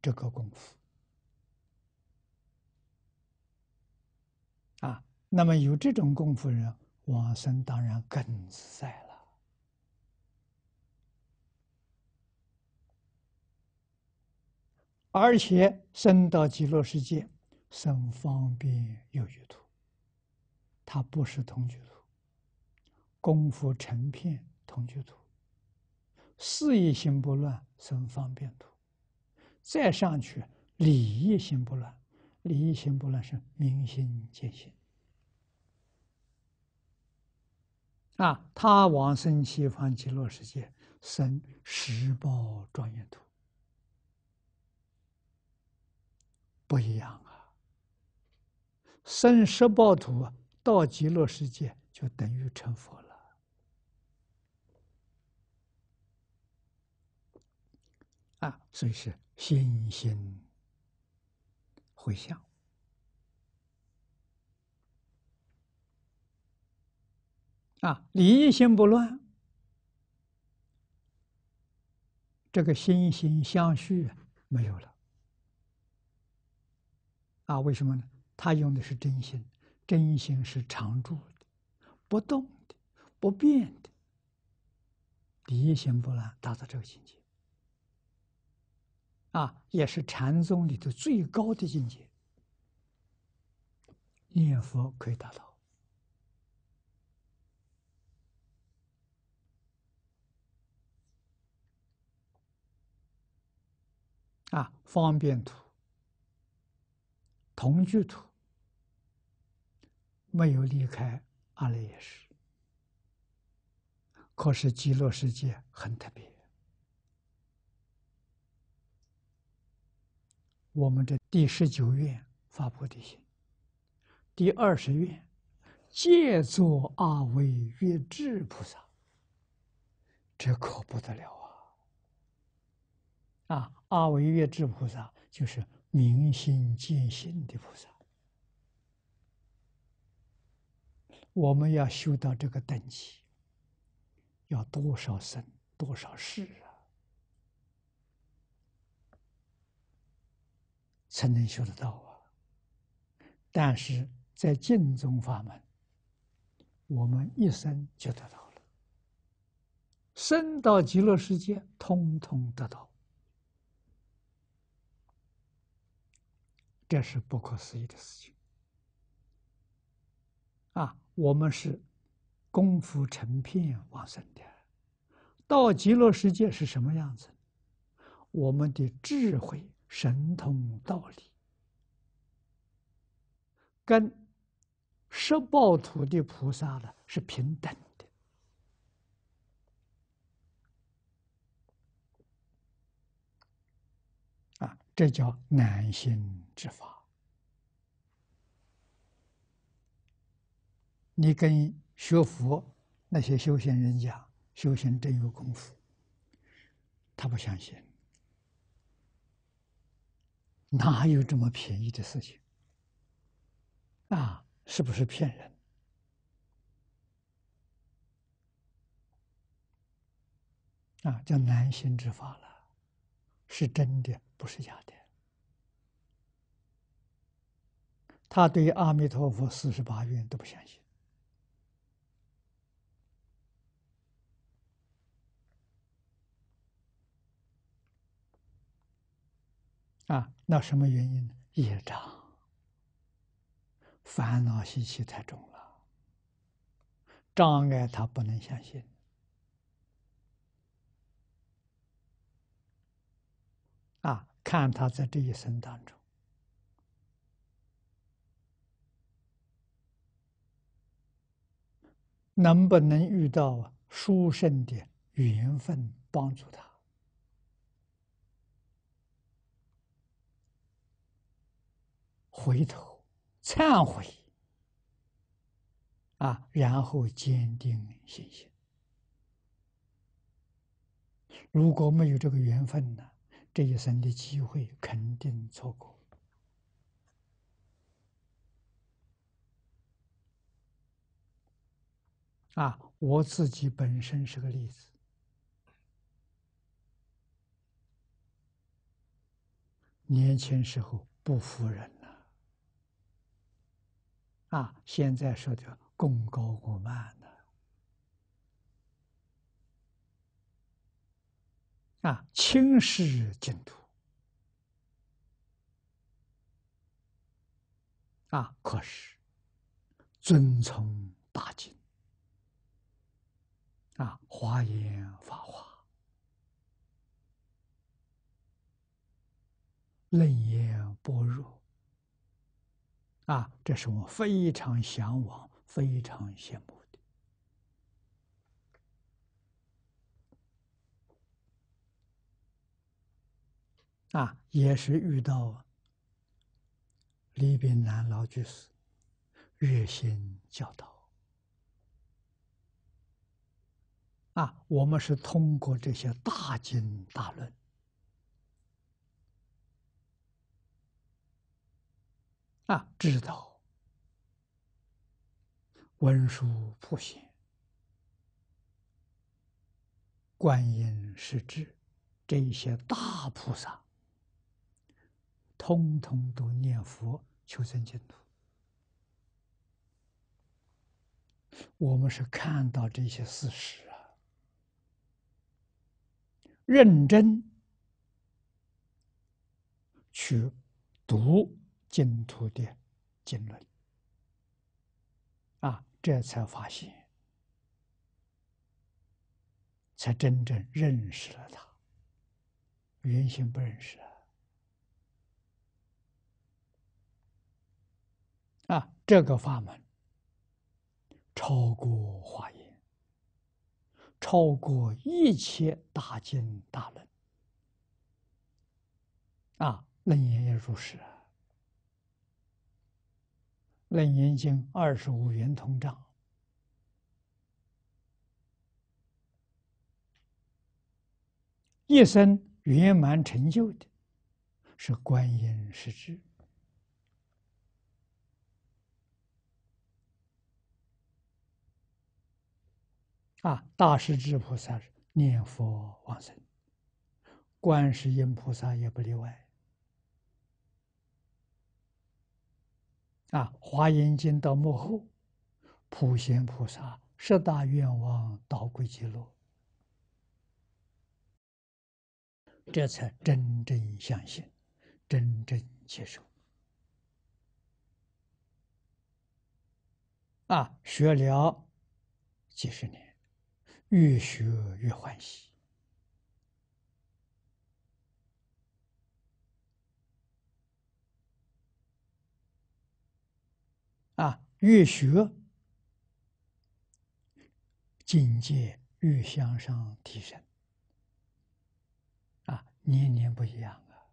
这个功夫啊，那么有这种功夫人往生当然更自在了，而且生到极乐世界生方便有余土。他不是同居图，功夫成片同居图，事业心不乱生方便图，再上去礼意心不乱，礼意心不乱是明心见性。啊，他往生西方极乐世界生十报庄严图，不一样啊，生十报图到极乐世界就等于成佛了啊！所以是心心回向啊，理一心不乱，这个心心相续没有了啊？为什么呢？他用的是真心。真心是常住的、不动的、不变的。第一行不乱达到这个境界，啊，也是禅宗里头最高的境界。念佛可以达到。啊，方便土、同居土。没有离开，阿赖耶识。可是极乐世界很特别，我们这第十九愿发菩提心，第二十愿，借作阿维月智菩萨，这可不得了啊！啊，阿维月智菩萨就是明心见性的菩萨。我们要修到这个等级，要多少生多少世啊，才能修得到啊？但是在净宗法门，我们一生就得到了，生到极乐世界，通通得到，这是不可思议的事情。啊，我们是功夫成片往生的，到极乐世界是什么样子？我们的智慧、神通、道理，跟十宝土地菩萨呢是平等的。啊，这叫难行之法。你跟学佛那些修行人家修行真有功夫，他不相信，哪有这么便宜的事情啊？是不是骗人啊？叫难行之法了，是真的，不是假的。他对阿弥陀佛四十八愿都不相信。啊，那什么原因呢？业障，烦恼习气太重了，障碍他不能相信。啊，看他在这一生当中能不能遇到书胜的缘分帮助他。回头忏悔啊，然后坚定信心。如果没有这个缘分呢，这一生的机会肯定错过。啊，我自己本身是个例子，年轻时候不服人。啊！现在说的功高过慢的，啊，轻视净土，啊，可是遵从大经，啊，华严法华，冷言薄若。啊，这是我非常向往、非常羡慕的。啊，也是遇到李炳南老居士热心教导。啊，我们是通过这些大经大论。啊，知道文殊普贤，观音、是智这些大菩萨，通通都念佛求生净土。我们是看到这些事实啊，认真去读。净土的经论啊，这才发现，才真正认识了他。原先不认识啊，这个法门超过华严，超过一切大经大论啊，楞严也如是。楞严经二十五圆通章，一生圆满成就的是观音实智啊，大势至菩萨念佛往生，观世音菩萨也不例外。啊，《华严经》到幕后，普贤菩萨十大愿望到归极乐，这才真正相信，真正接受。啊，学了几十年，越学越欢喜。啊，越学，境界越向上提升。啊，年年不一样啊。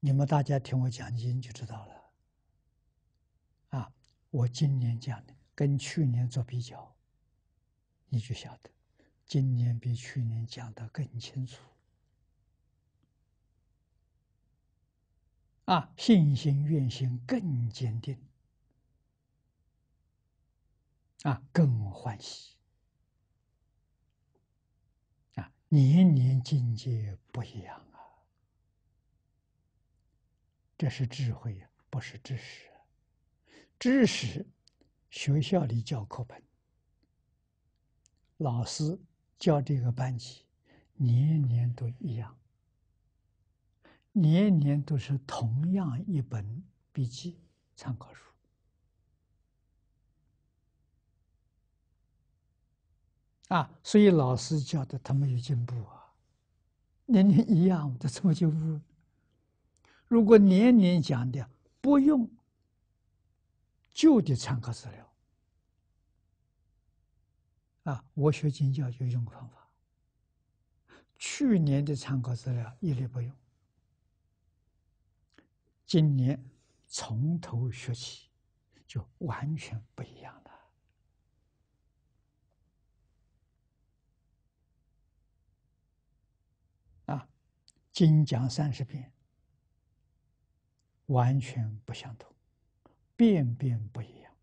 你们大家听我讲经就知道了。啊，我今年讲的跟去年做比较，你就晓得，今年比去年讲的更清楚。啊，信心、愿心更坚定。啊，更欢喜。啊，年年境界不一样啊。这是智慧，不是知识。知识，学校里教课本，老师教这个班级，年年都一样。年年都是同样一本笔记参考书啊，所以老师教的他们有进步啊，年年一样，他怎么进步？如果年年讲的不用旧的参考资料啊，我学经教就用方法，去年的参考资料一律不用。今年从头学起，就完全不一样了。啊，经讲三十遍，完全不相同，遍遍不一样。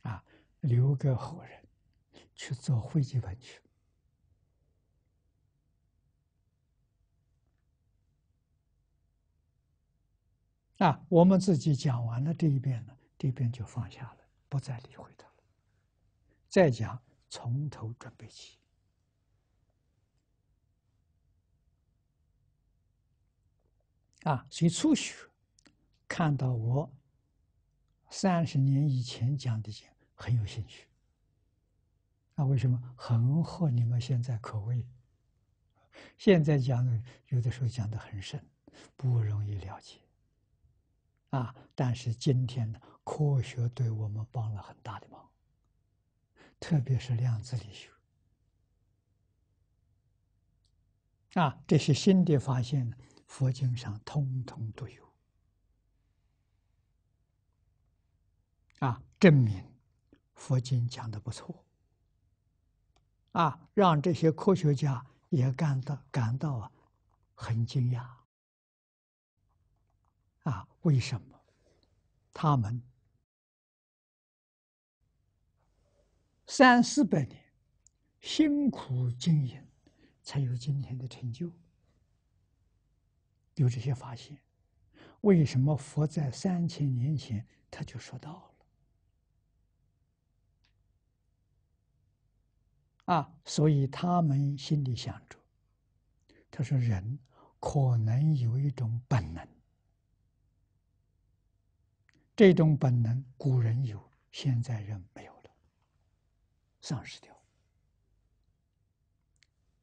啊，留给后人去做会机文去。那我们自己讲完了这一遍呢，这边就放下了，不再理会他了。再讲，从头准备起。啊，以初学看到我三十年以前讲的经，很有兴趣。那为什么很合你们现在口味？现在讲的有的时候讲的很深，不容易了解。啊！但是今天呢，科学对我们帮了很大的忙，特别是量子力学啊，这些新的发现呢，佛经上通通都有啊，证明佛经讲的不错啊，让这些科学家也感到感到啊，很惊讶。啊，为什么他们三四百年辛苦经营，才有今天的成就？有这些发现，为什么佛在三千年前他就说到了？啊，所以他们心里想着，他说：“人可能有一种本能。”这种本能，古人有，现在人没有了，丧失掉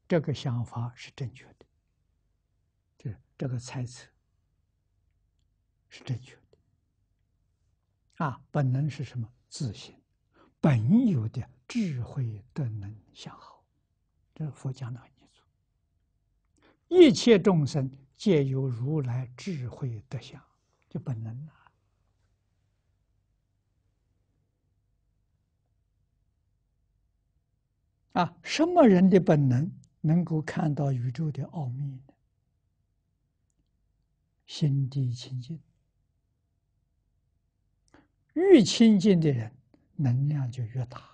这个想法是正确的，这这个猜测是正确的。啊，本能是什么？自性本有的智慧的能相好，这是佛讲的很清楚：一切众生皆有如来智慧德相，就本能啊。啊，什么人的本能能够看到宇宙的奥秘呢？心地清净，越清净的人，能量就越大。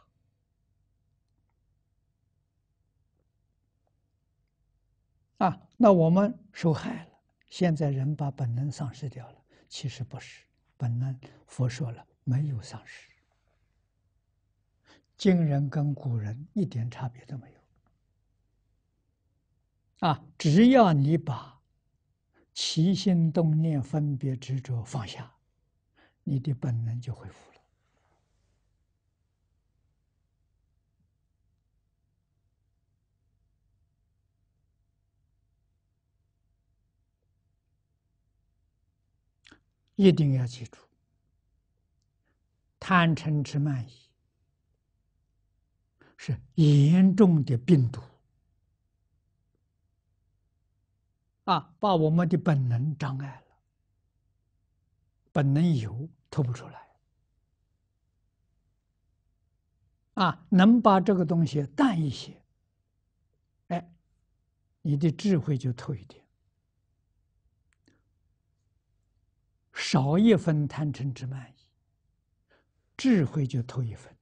啊，那我们受害了。现在人把本能丧失掉了，其实不是，本能佛说了，没有丧失。今人跟古人一点差别都没有，啊！只要你把起心动念、分别执着放下，你的本能就恢复了。一定要记住，贪嗔痴慢疑。是严重的病毒，啊，把我们的本能障碍了，本能油透不出来，啊，能把这个东西淡一些，哎，你的智慧就透一点，少一分贪嗔痴慢疑，智慧就透一分。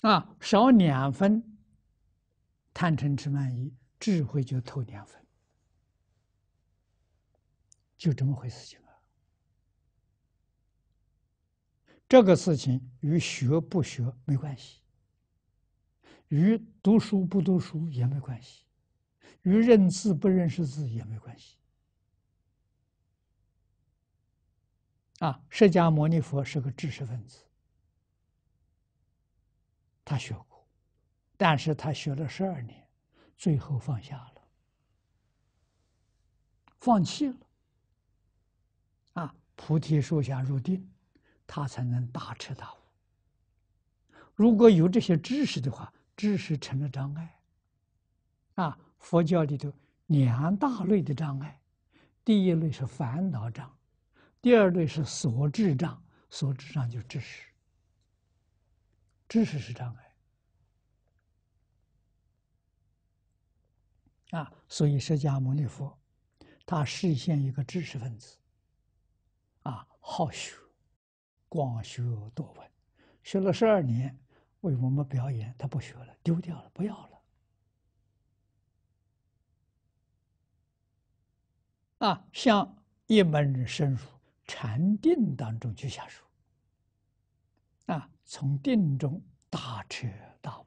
啊，少两分，贪嗔痴慢疑，智慧就透两分，就这么回事情啊。这个事情与学不学没关系，与读书不读书也没关系，与认字不认识字也没关系。啊，释迦牟尼佛是个知识分子。他学过，但是他学了十二年，最后放下了，放弃了，啊，菩提树下入定，他才能大彻大悟。如果有这些知识的话，知识成了障碍，啊，佛教里头两大类的障碍，第一类是烦恼障，第二类是所智障，所智障就是知识。知识是障碍啊，所以释迦牟尼佛他实现一个知识分子啊，好学、广学多闻，学了十二年为我们表演，他不学了，丢掉了，不要了啊，像一门深入禅定当中去下手。从定中大彻大悟，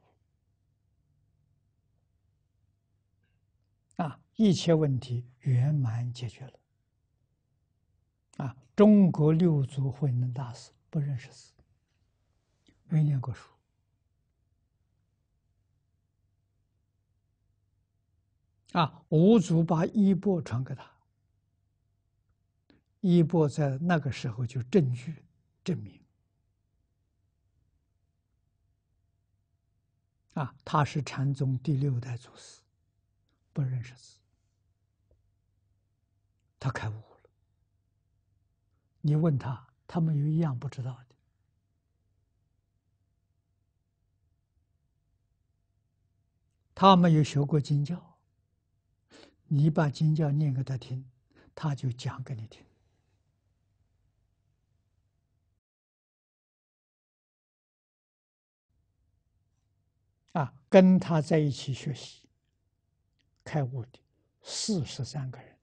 啊，一切问题圆满解决了。啊，中国六祖慧能大师不认识字，没念过书，啊，五祖把衣钵传给他，衣钵在那个时候就证据证明。啊，他是禅宗第六代祖师，不认识字。他开悟了，你问他，他们有一样不知道的。他没有学过经教，你把经教念给他听，他就讲给你听。啊，跟他在一起学习开悟的四十三个人，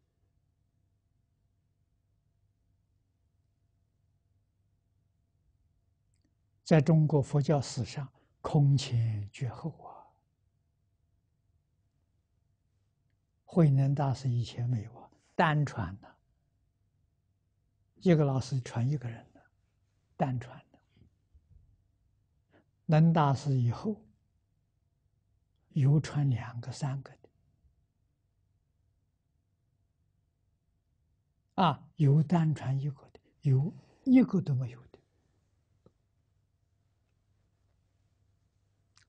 在中国佛教史上空前绝后啊！慧能大师以前没有啊，单传的，一个老师传一个人的，单传的。能大师以后。有穿两个、三个的，啊，有单穿一个的，有一个都没有的，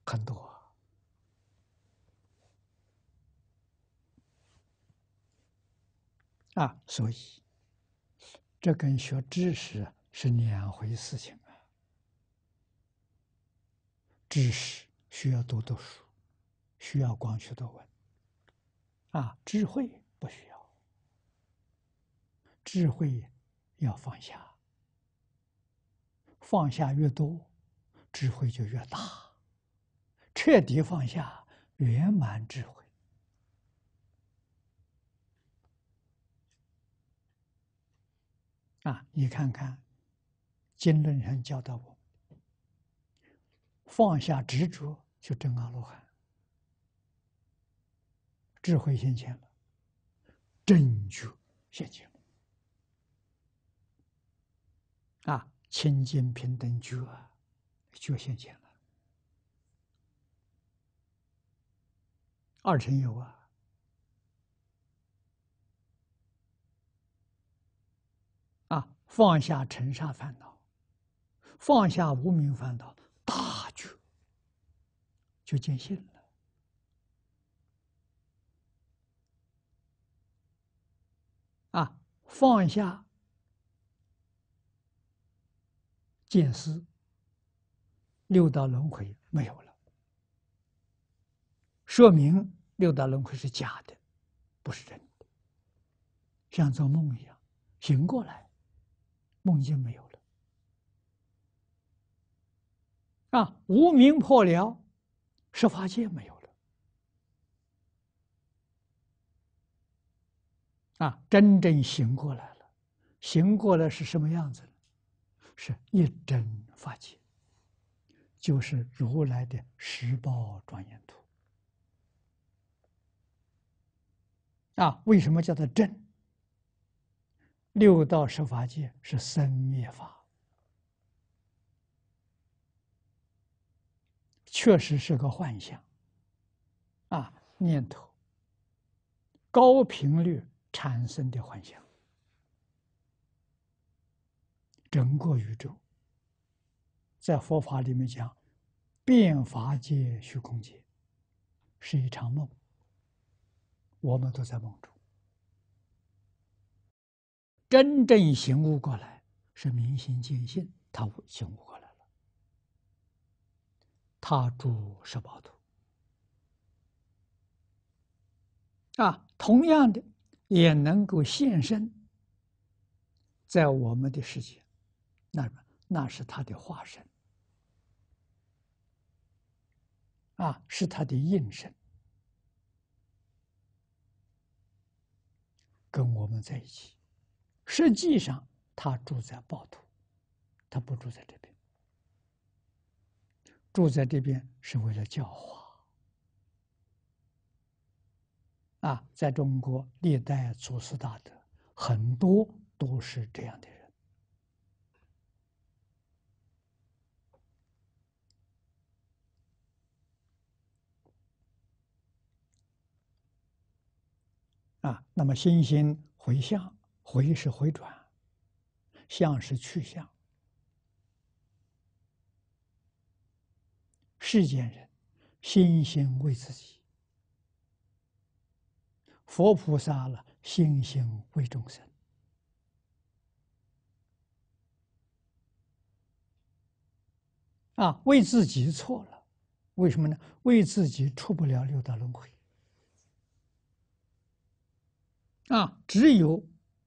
很多啊！啊，所以这跟学知识是两回事情啊，知识需要读读书。需要光学多问啊，智慧不需要，智慧要放下，放下越多，智慧就越大，彻底放下，圆满智慧啊！你看看，经论上教导我，放下执着，就正阿罗汉。智慧显现了，正觉显现了啊，清净平等觉啊，觉显现了，二乘有啊，啊放下尘沙烦恼，放下无明烦恼，大觉就见性了。放下，见思。六道轮回没有了，说明六道轮回是假的，不是真的，像做梦一样，醒过来，梦境没有了。啊，无名破了，十法界没有。啊，真正醒过来了，醒过来是什么样子呢？是一真法界，就是如来的十宝庄严图。啊，为什么叫做真？六道十法界是三灭法，确实是个幻象。啊，念头，高频率。产生的幻想，整个宇宙，在佛法里面讲，变法界虚空界，是一场梦，我们都在梦中。真正醒悟过来，是明心见性，他醒悟过来了，他住十八土，啊，同样的。也能够现身在我们的世界，那那是他的化身，啊，是他的应身，跟我们在一起。实际上，他住在暴徒，他不住在这边，住在这边是为了教化。啊，在中国历代祖师大德，很多都是这样的人。啊，那么心心回向，回是回转，向是去向。世间人，心心为自己。佛菩萨了，心性为众生啊，为自己错了，为什么呢？为自己出不了六道轮回啊！只有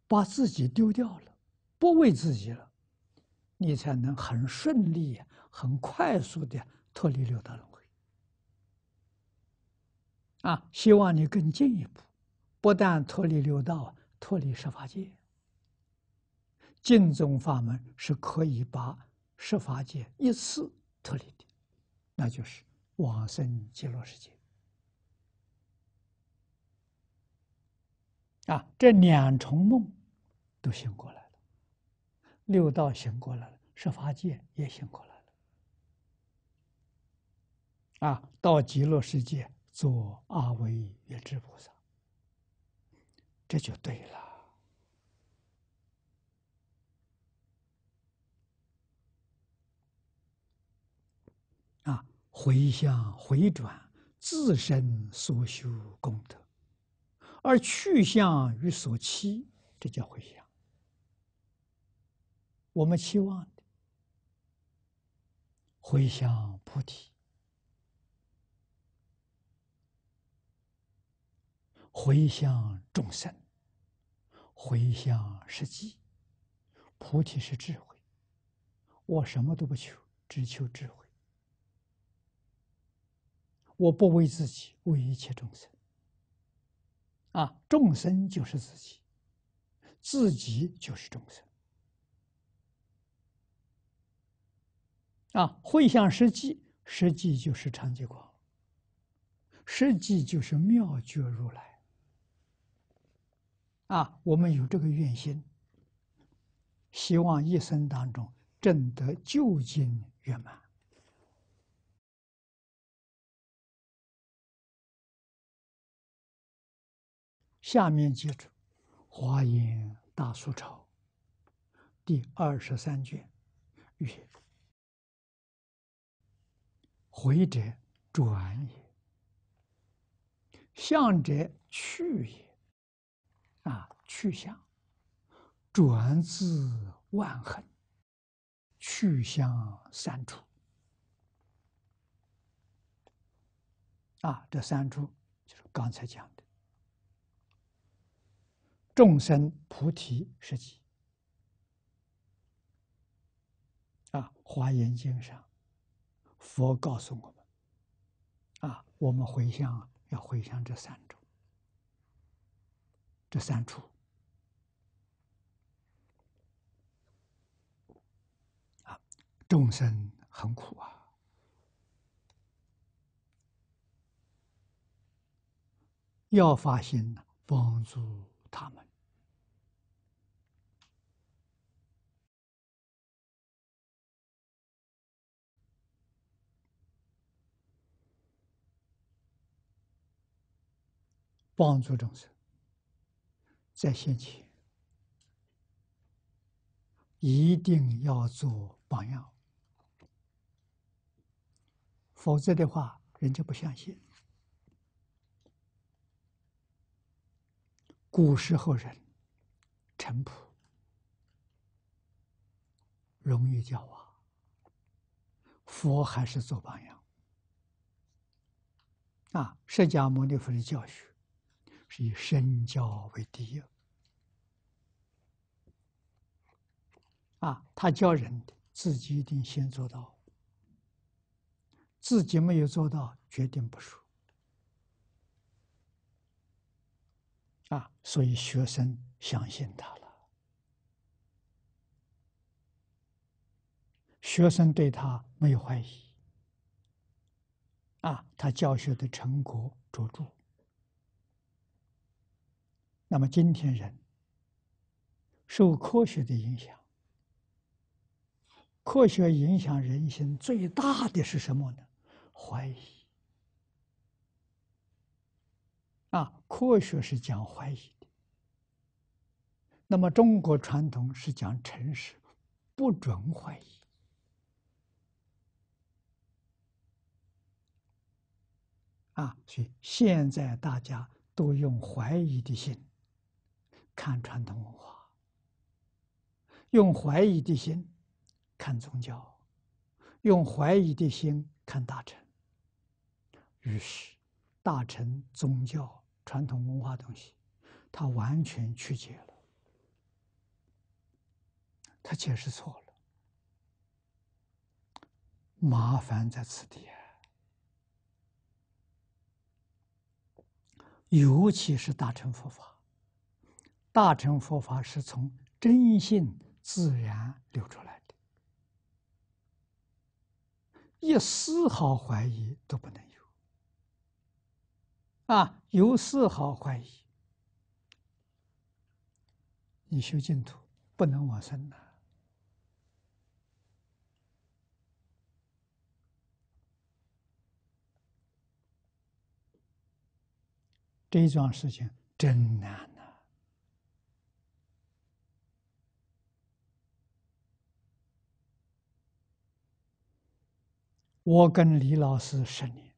把自己丢掉了，不为自己了，你才能很顺利很快速的脱离六道轮回啊！希望你更进一步。不但脱离六道，脱离十法界，净宗法门是可以把十法界一次脱离的，那就是往生极乐世界。啊，这两重梦都醒过来了，六道醒过来了，十法界也醒过来了。啊，到极乐世界做阿惟越之菩萨。这就对了。啊，回向回转自身所修功德，而去向与所期，这叫回向。我们期望的回向菩提，回向众生。回向实际，菩提是智慧。我什么都不求，只求智慧。我不为自己，为一切众生。啊，众生就是自己，自己就是众生。啊，回向实际，实际就是常寂光，实际就是妙觉如来。啊，我们有这个愿心，希望一生当中证得究竟圆满。下面接着华严大疏钞》第二十三卷，曰：“回者转也，向者去也。”啊，去向转自万恒，去向三处。啊，这三处就是刚才讲的众生菩提实几？啊，《华严经》上佛告诉我们：啊，我们回向要回向这三种。这三处啊，众生很苦啊，要发心帮助他们，帮助众生。在现前，一定要做榜样，否则的话，人家不相信。古时候人，淳朴，容易教化。佛还是做榜样啊！释迦牟尼佛的教学。是以身教为第一啊，他教人的自己一定先做到，自己没有做到，决定不输。啊。所以学生相信他了，学生对他没有怀疑啊，他教学的成果卓著。那么今天人受科学的影响，科学影响人心最大的是什么呢？怀疑。啊，科学是讲怀疑的。那么中国传统是讲诚实，不准怀疑。啊，所以现在大家都用怀疑的心。看传统文化，用怀疑的心看宗教，用怀疑的心看大臣。于是，大臣、宗教、传统文化东西，他完全曲解了，他解释错了，麻烦在此地尤其是大乘佛法。大乘佛法是从真性自然流出来的，一丝毫怀疑都不能有。啊，有丝毫怀疑，你修净土不能往生的。这一桩事情真难。我跟李老师十年，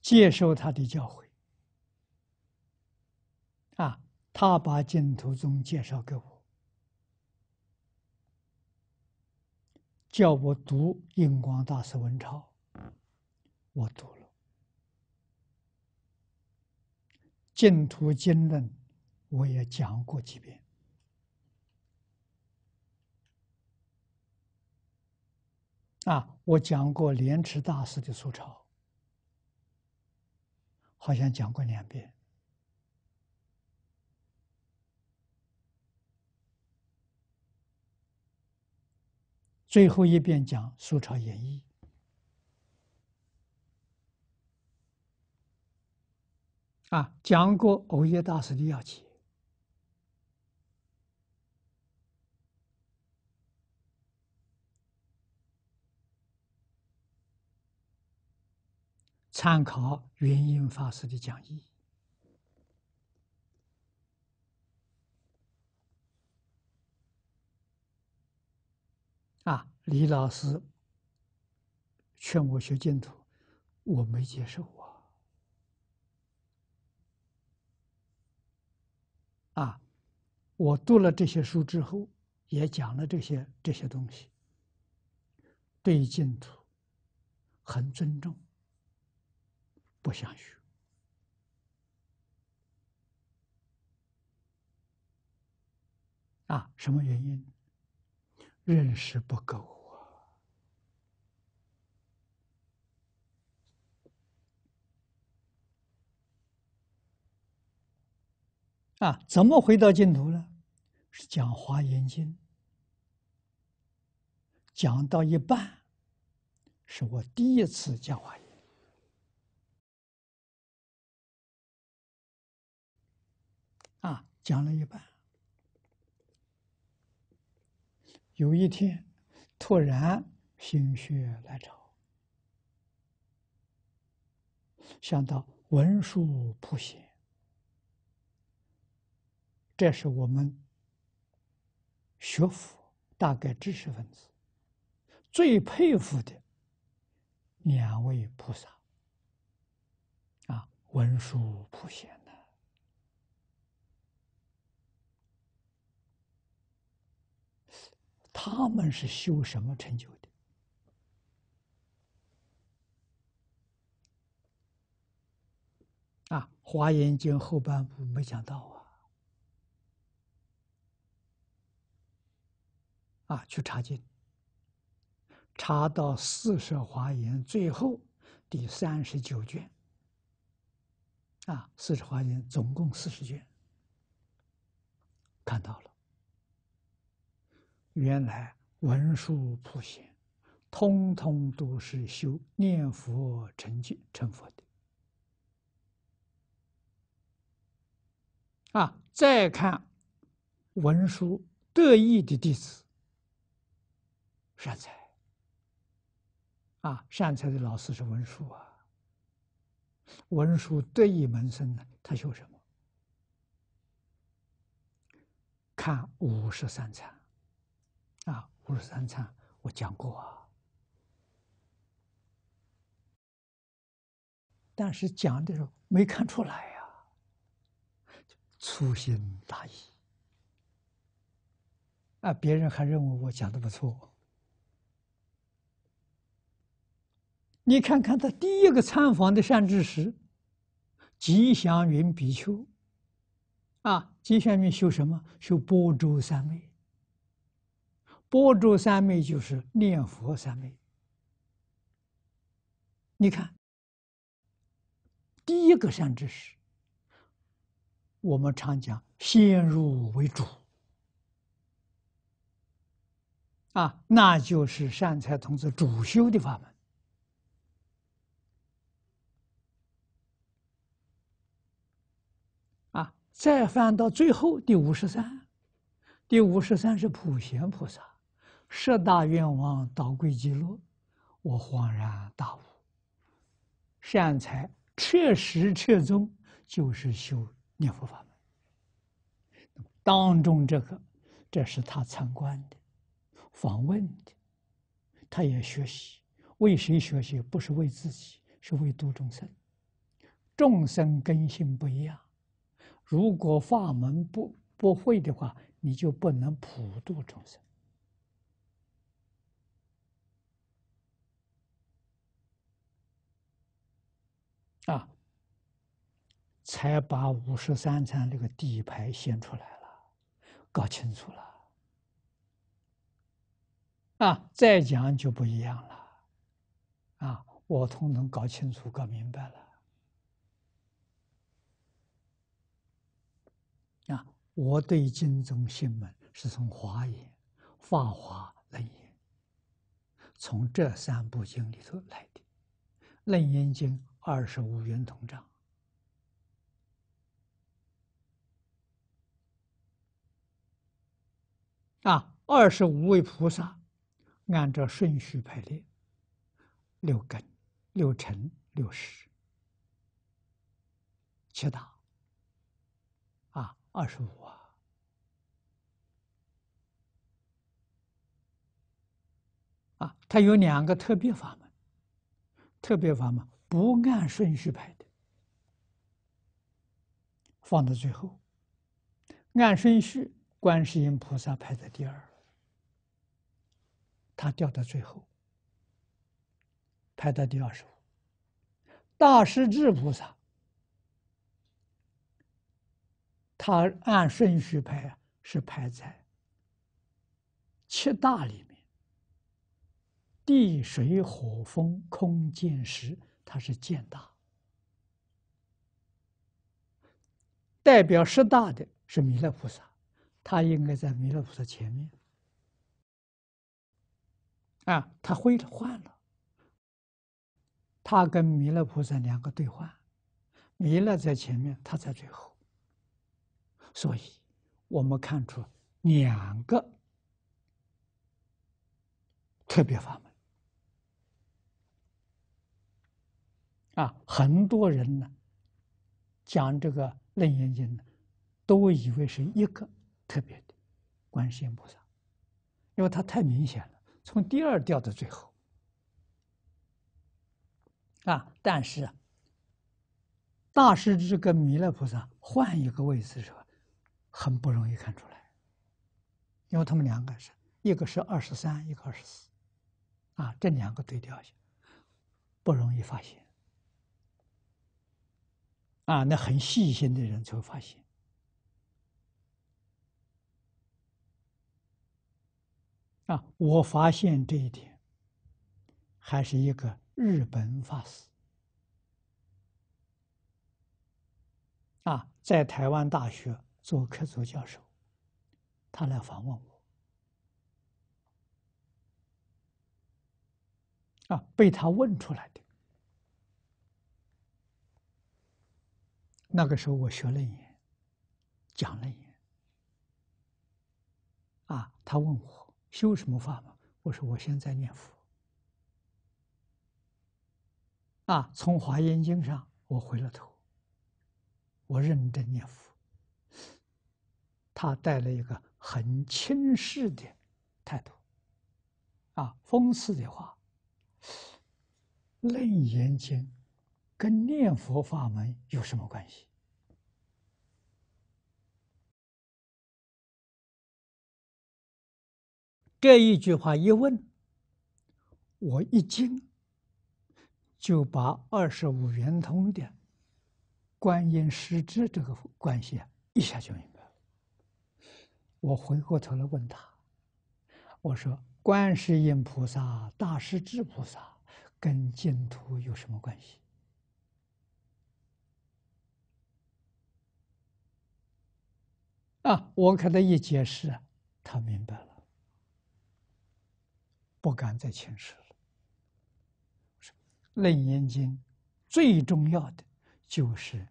接受他的教诲。啊，他把净土宗介绍给我，叫我读印光大师文钞，我读了。净土经论，我也讲过几遍。啊，我讲过莲池大师的《苏朝》，好像讲过两遍，最后一遍讲《苏朝演义》啊，讲过欧耶大师的《药剂》。参考云音法师的讲义啊，李老师劝我学净土，我没接受啊。啊，我读了这些书之后，也讲了这些这些东西，对净土很尊重。不想学啊？什么原因？认识不够啊？啊？怎么回到净土了？是讲《华严经》，讲到一半，是我第一次讲《华严》。讲了一半，有一天突然心血来潮，想到文殊普贤，这是我们学佛，大概知识分子最佩服的两位菩萨啊，文殊普贤。他们是修什么成就的？啊，《华严经》后半部没讲到啊，啊，去查经，查到《四十华严》最后第三十九卷，啊，《四十华严》总共四十卷，看到了。原来文殊普贤，通通都是修念佛成就成佛的。啊，再看文殊得意的弟子善财，啊，善财的老师是文殊啊。文殊得意门生呢，他修什么？看五十三参。五十三餐我讲过啊，但是讲的时候没看出来呀，粗心大意。啊，别人还认为我讲的不错。你看看他第一个参访的善知识，吉祥云比丘，啊，吉祥云修什么？修波州三昧。佛咒三昧就是念佛三昧。你看，第一个善知识，我们常讲先入为主，啊，那就是善财童子主修的法门。啊，再翻到最后第五十三，第五十三是普贤菩萨。十大愿望导归极乐，我恍然大悟。善财确实、彻终就是修念佛法门。当中这个，这是他参观的、访问的，他也学习。为谁学习？不是为自己，是为度众生。众生根性不一样，如果法门不不会的话，你就不能普度众生。才把五十三层这个底牌掀出来了，搞清楚了。啊，再讲就不一样了，啊，我统统搞清楚、搞明白了。啊，我对经中心门是从华严、法华、楞严，从这三部经里头来的，《楞严经》二十五元同章。啊，二十五位菩萨，按照顺序排列：六根、六尘、六识、七大。啊，二十五啊。啊，它有两个特别法门，特别法门不按顺序排的，放到最后，按顺序。观世音菩萨排在第二，他掉到最后，排到第二十五。大势至菩萨，他按顺序排啊，是排在七大里面。地水火风空见识，它是见大，代表十大的是弥勒菩萨。他应该在弥勒菩萨前面，啊，他会换了，他跟弥勒菩萨两个对话，弥勒在前面，他在最后，所以，我们看出两个特别法门，啊，很多人呢，讲这个楞严经呢，都以为是一个。特别的观世音菩萨，因为他太明显了，从第二调到最后啊。但是大师这个弥勒菩萨换一个位置的时候，很不容易看出来，因为他们两个是一个是二十三，一个二十四，啊，这两个对调下不容易发现，啊，那很细心的人才会发现。啊！我发现这一点，还是一个日本法师啊，在台湾大学做客座教授，他来访问我啊，被他问出来的。那个时候我学了言，讲了言啊，他问我。修什么法吗？我说我现在念佛。啊，从华严经上我回了头，我认真念佛。他带了一个很轻视的态度，啊，讽刺的话，楞严经跟念佛法门有什么关系？这一句话一问，我一惊，就把二十五圆通的观音师之这个关系啊，一下就明白了。我回过头来问他，我说：“观世音菩萨、大势至菩萨跟净土有什么关系？”啊，我可他一解释他明白了。不敢再轻视了。楞严经最重要的就是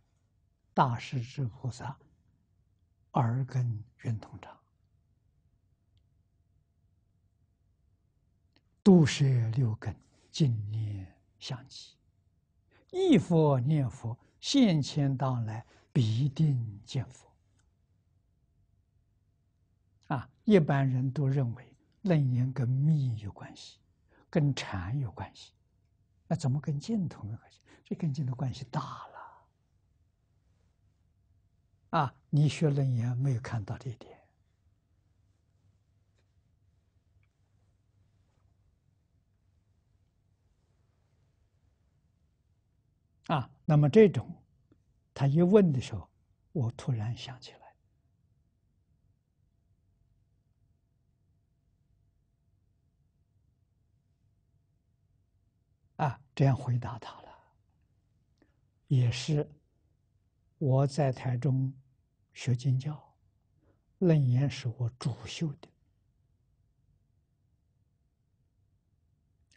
大势至菩萨耳根圆通章，度舍六根净念相继，一佛念佛现前当来必定见佛。啊，一般人都认为。楞严跟密有关系，跟禅有关系，那怎么跟净土有关系？这跟净土关系大了啊！你学楞严没有看到这一点啊？那么这种，他一问的时候，我突然想起来。这样回答他了，也是我在台中学经教，楞严是我主修的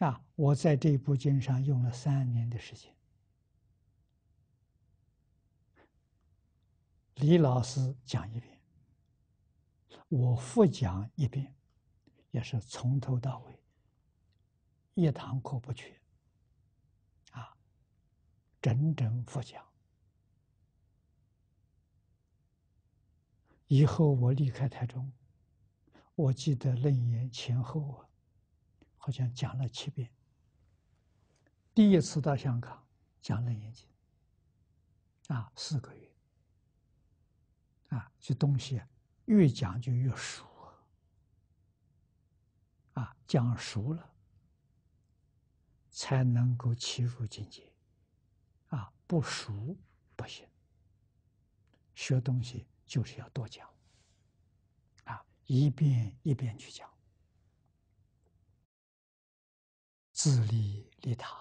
啊。我在这部经上用了三年的时间，李老师讲一遍，我复讲一遍，也是从头到尾一堂课不缺。整整复讲，以后我离开台中，我记得楞严前后啊，好像讲了七遍。第一次到香港讲楞严经，啊，四个月，啊，这东西啊、越讲就越熟，啊，讲熟了，才能够切入境界。不熟不行，学东西就是要多讲啊，一遍一遍去讲，自利利他。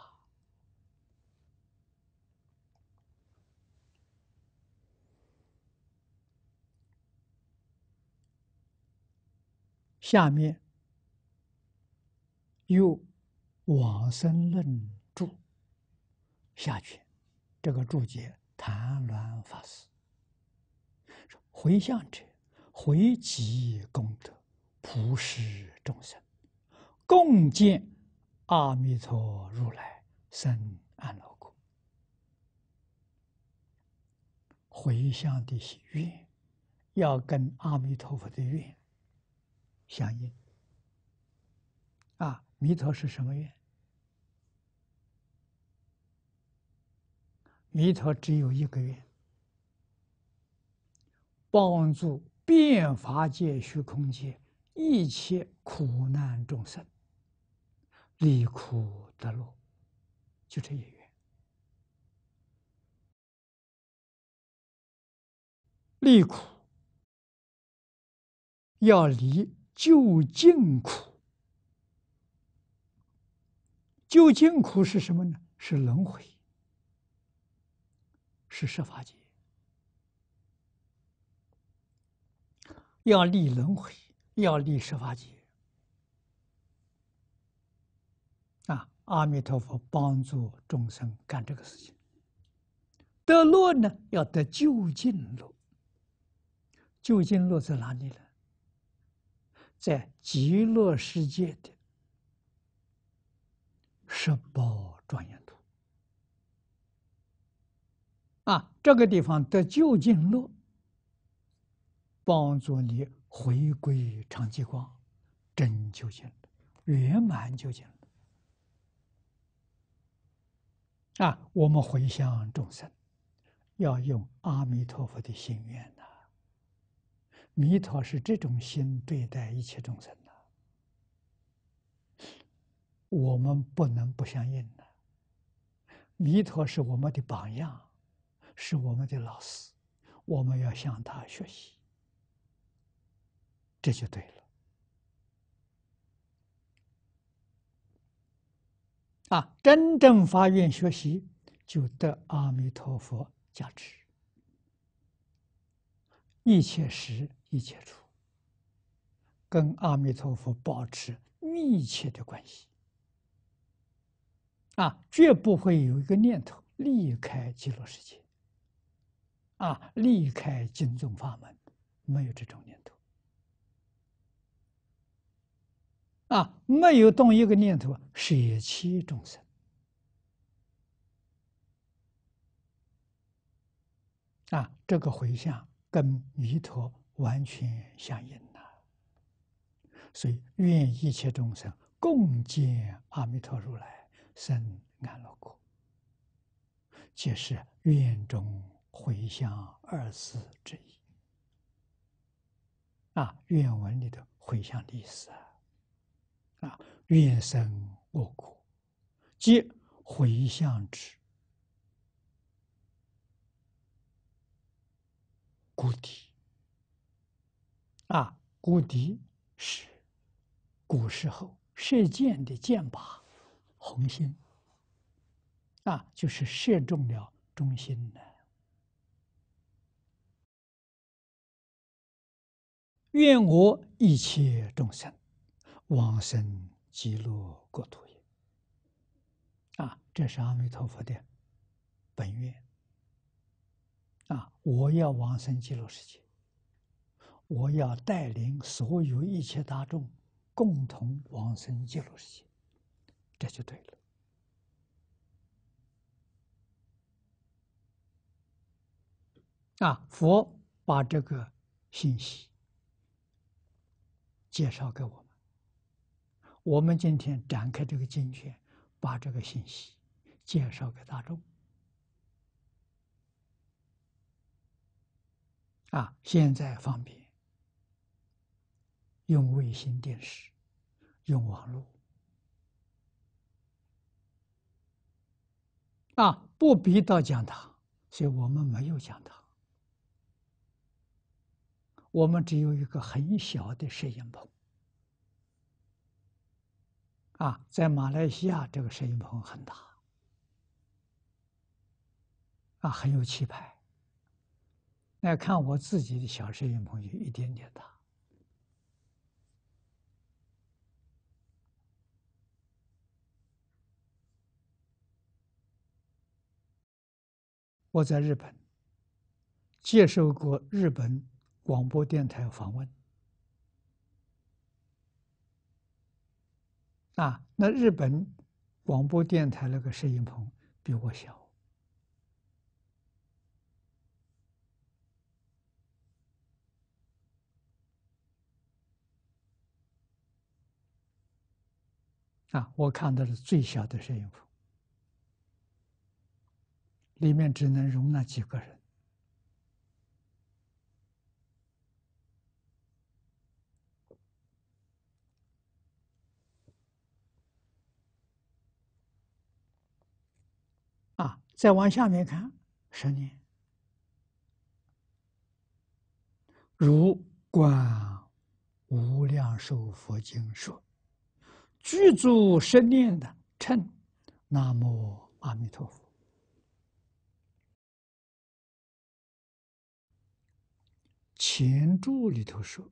下面又往生论注下去。这个注解，谭鸾法师说：“回向者，回集功德，普施众生，共建阿弥陀如来生安乐国。回向的愿，要跟阿弥陀佛的愿相应。啊，弥陀是什么愿？”弥陀只有一个月，帮助变法界虚空界一切苦难众生离苦得乐，就这一月。离苦要离究竟苦，究竟苦是什么呢？是轮回。是设法界，要立轮回，要立设法界啊！阿弥陀佛帮助众生干这个事情。得落呢，要得就近落，就近落在哪里呢？在极乐世界的十宝庄严。啊，这个地方的究竟乐，帮助你回归常寂光，真究竟圆满究竟啊！我们回向众生，要用阿弥陀佛的心愿呐。弥陀是这种心对待一切众生的。我们不能不相应呐。弥陀是我们的榜样。是我们的老师，我们要向他学习，这就对了。啊，真正发愿学习，就得阿弥陀佛加持，一切时一切处，跟阿弥陀佛保持密切的关系，啊，绝不会有一个念头离开极乐世界。啊！离开经中法门，没有这种念头。啊，没有动一个念头舍弃众生。啊，这个回向跟弥陀完全相应了。所以，愿一切众生共见阿弥陀如来，生安乐国，即是愿中。回向二字之一，啊，原文里的“回向”的意思，啊，愿生恶国，即回向之，故笛，啊，故笛是古时候射箭的箭靶，红心，啊，就是射中了中心的。愿我一切众生往生极乐国土也。啊，这是阿弥陀佛的本愿。啊，我要往生极乐世界，我要带领所有一切大众共同往生极乐世界，这就对了。啊，佛把这个信息。介绍给我们，我们今天展开这个经选，把这个信息介绍给大众。啊，现在方便用卫星电视，用网络啊，不必到讲堂，所以我们没有讲堂。我们只有一个很小的摄影棚，啊，在马来西亚这个摄影棚很大，啊，很有气派。来看我自己的小摄影棚有一点点大。我在日本接受过日本。广播电台访问啊，那日本广播电台那个摄影棚比我小啊，我看到的最小的摄影棚，里面只能容纳几个人。再往下面看，十年，如《观无量寿佛经》说，具足十念的称“南无阿弥陀佛”。前注里头说。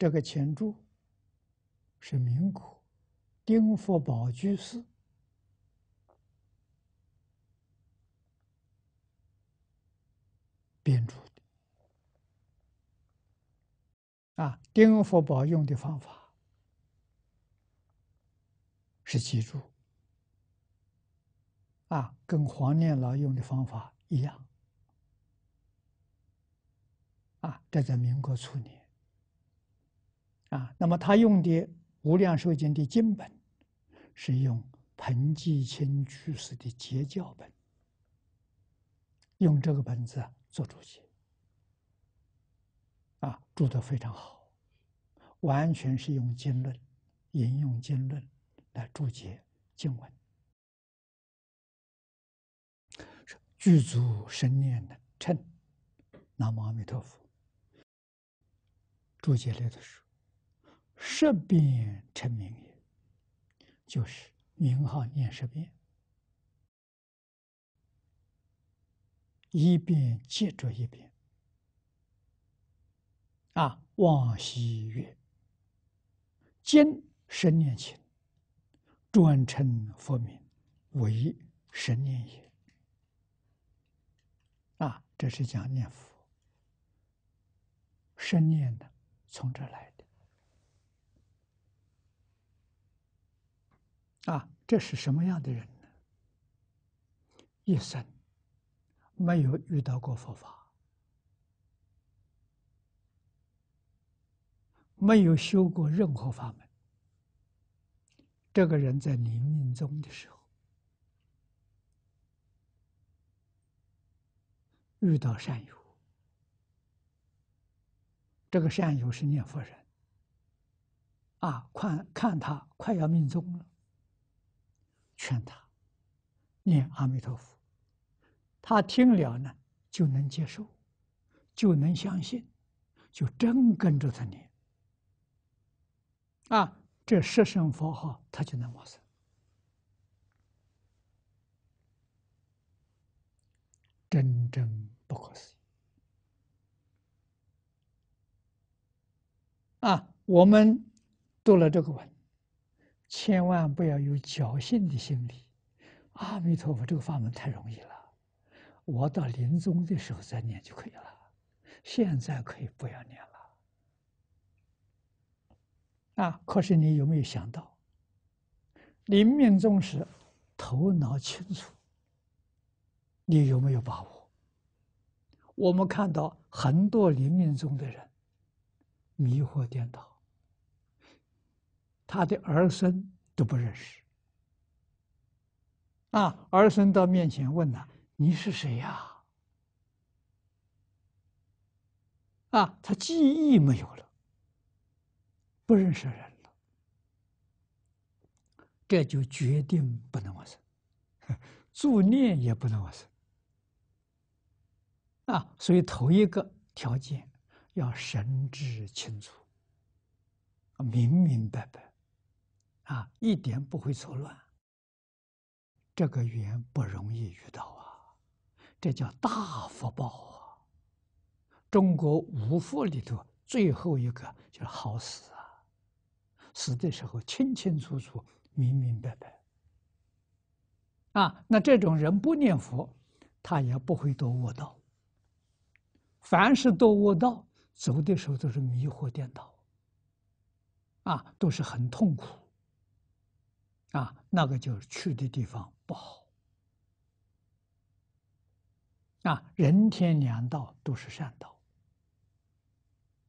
这个前柱是民国丁福宝居士编著的啊，丁福宝用的方法是脊柱啊，跟黄念老用的方法一样啊，这在民国初年。啊，那么他用的《无量寿经》的经本，是用彭继清居士的结教本，用这个本子做注解，啊，注的非常好，完全是用经论，引用经论来注解经文，具足神念的，称南无阿弥陀佛，注解类的书。十遍成名也，就是名号念十遍，一遍接着一遍，啊，望昔曰：“今十念前，专称佛名，为生念也。啊，这是讲念佛，生念的，从这来。啊，这是什么样的人呢？一生没有遇到过佛法，没有修过任何法门。这个人在临命终的时候遇到善友，这个善友是念佛人，啊，看看他快要命终了。劝他念阿弥陀佛，他听了呢就能接受，就能相信，就真跟着他念啊，这十声佛号他就能往生，真正不可思议啊！我们读了这个文。千万不要有侥幸的心理。阿弥陀佛，这个法门太容易了，我到临终的时候再念就可以了，现在可以不要念了。啊，可是你有没有想到，临命终时头脑清楚，你有没有把握？我们看到很多临命中的人迷惑颠倒。他的儿孙都不认识，啊！儿孙到面前问他：“你是谁呀？”啊，他记忆没有了，不认识人了，这就决定不能往生，助念也不能往生，啊！所以头一个条件要神志清楚，明明白白。啊，一点不会错乱。这个缘不容易遇到啊，这叫大福报啊。中国五福里头最后一个就是好死啊，死的时候清清楚楚、明明白白。啊，那这种人不念佛，他也不会多悟道。凡是多悟道，走的时候都是迷惑颠倒。啊，都是很痛苦。啊，那个就去的地方不好。啊，人天两道都是善道。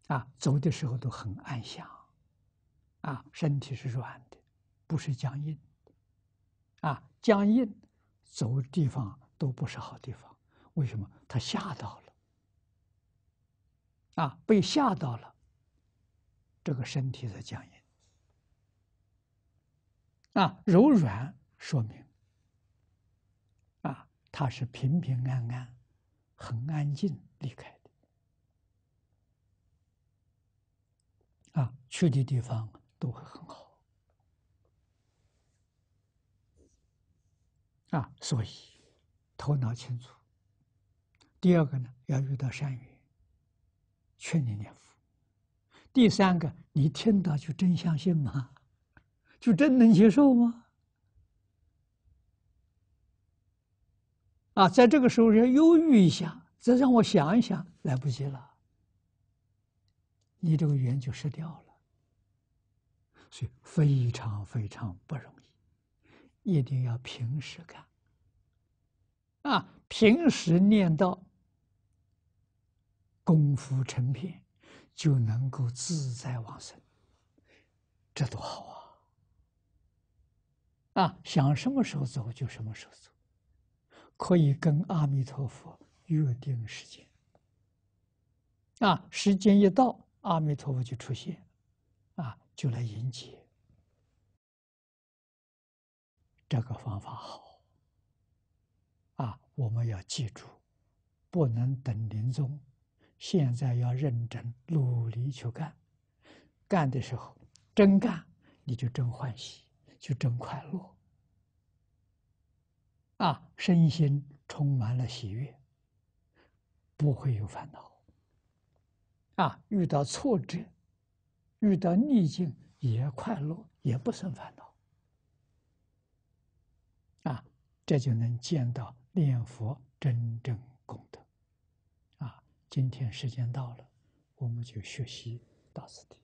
啊，走的时候都很安详，啊，身体是软的，不是僵硬。啊，僵硬，走的地方都不是好地方。为什么？他吓到了。啊，被吓到了，这个身体在僵硬。啊，柔软说明，啊，他是平平安安、很安静离开的，啊，去的地方都会很好，啊，所以头脑清楚。第二个呢，要遇到善缘，劝你念佛。第三个，你听到就真相信吗？就真能接受吗？啊，在这个时候要犹豫一下，再让我想一想，来不及了，你这个缘就失掉了，所以非常非常不容易，一定要平时干。啊，平时念到功夫成片，就能够自在往生，这多好啊！啊，想什么时候走就什么时候走，可以跟阿弥陀佛约定时间。啊，时间一到，阿弥陀佛就出现，啊，就来迎接。这个方法好，啊，我们要记住，不能等临终，现在要认真努力去干，干的时候真干，你就真欢喜。就真快乐啊，身心充满了喜悦，不会有烦恼啊。遇到挫折，遇到逆境也快乐，也不生烦恼啊。这就能见到念佛真正功德啊。今天时间到了，我们就学习到此地。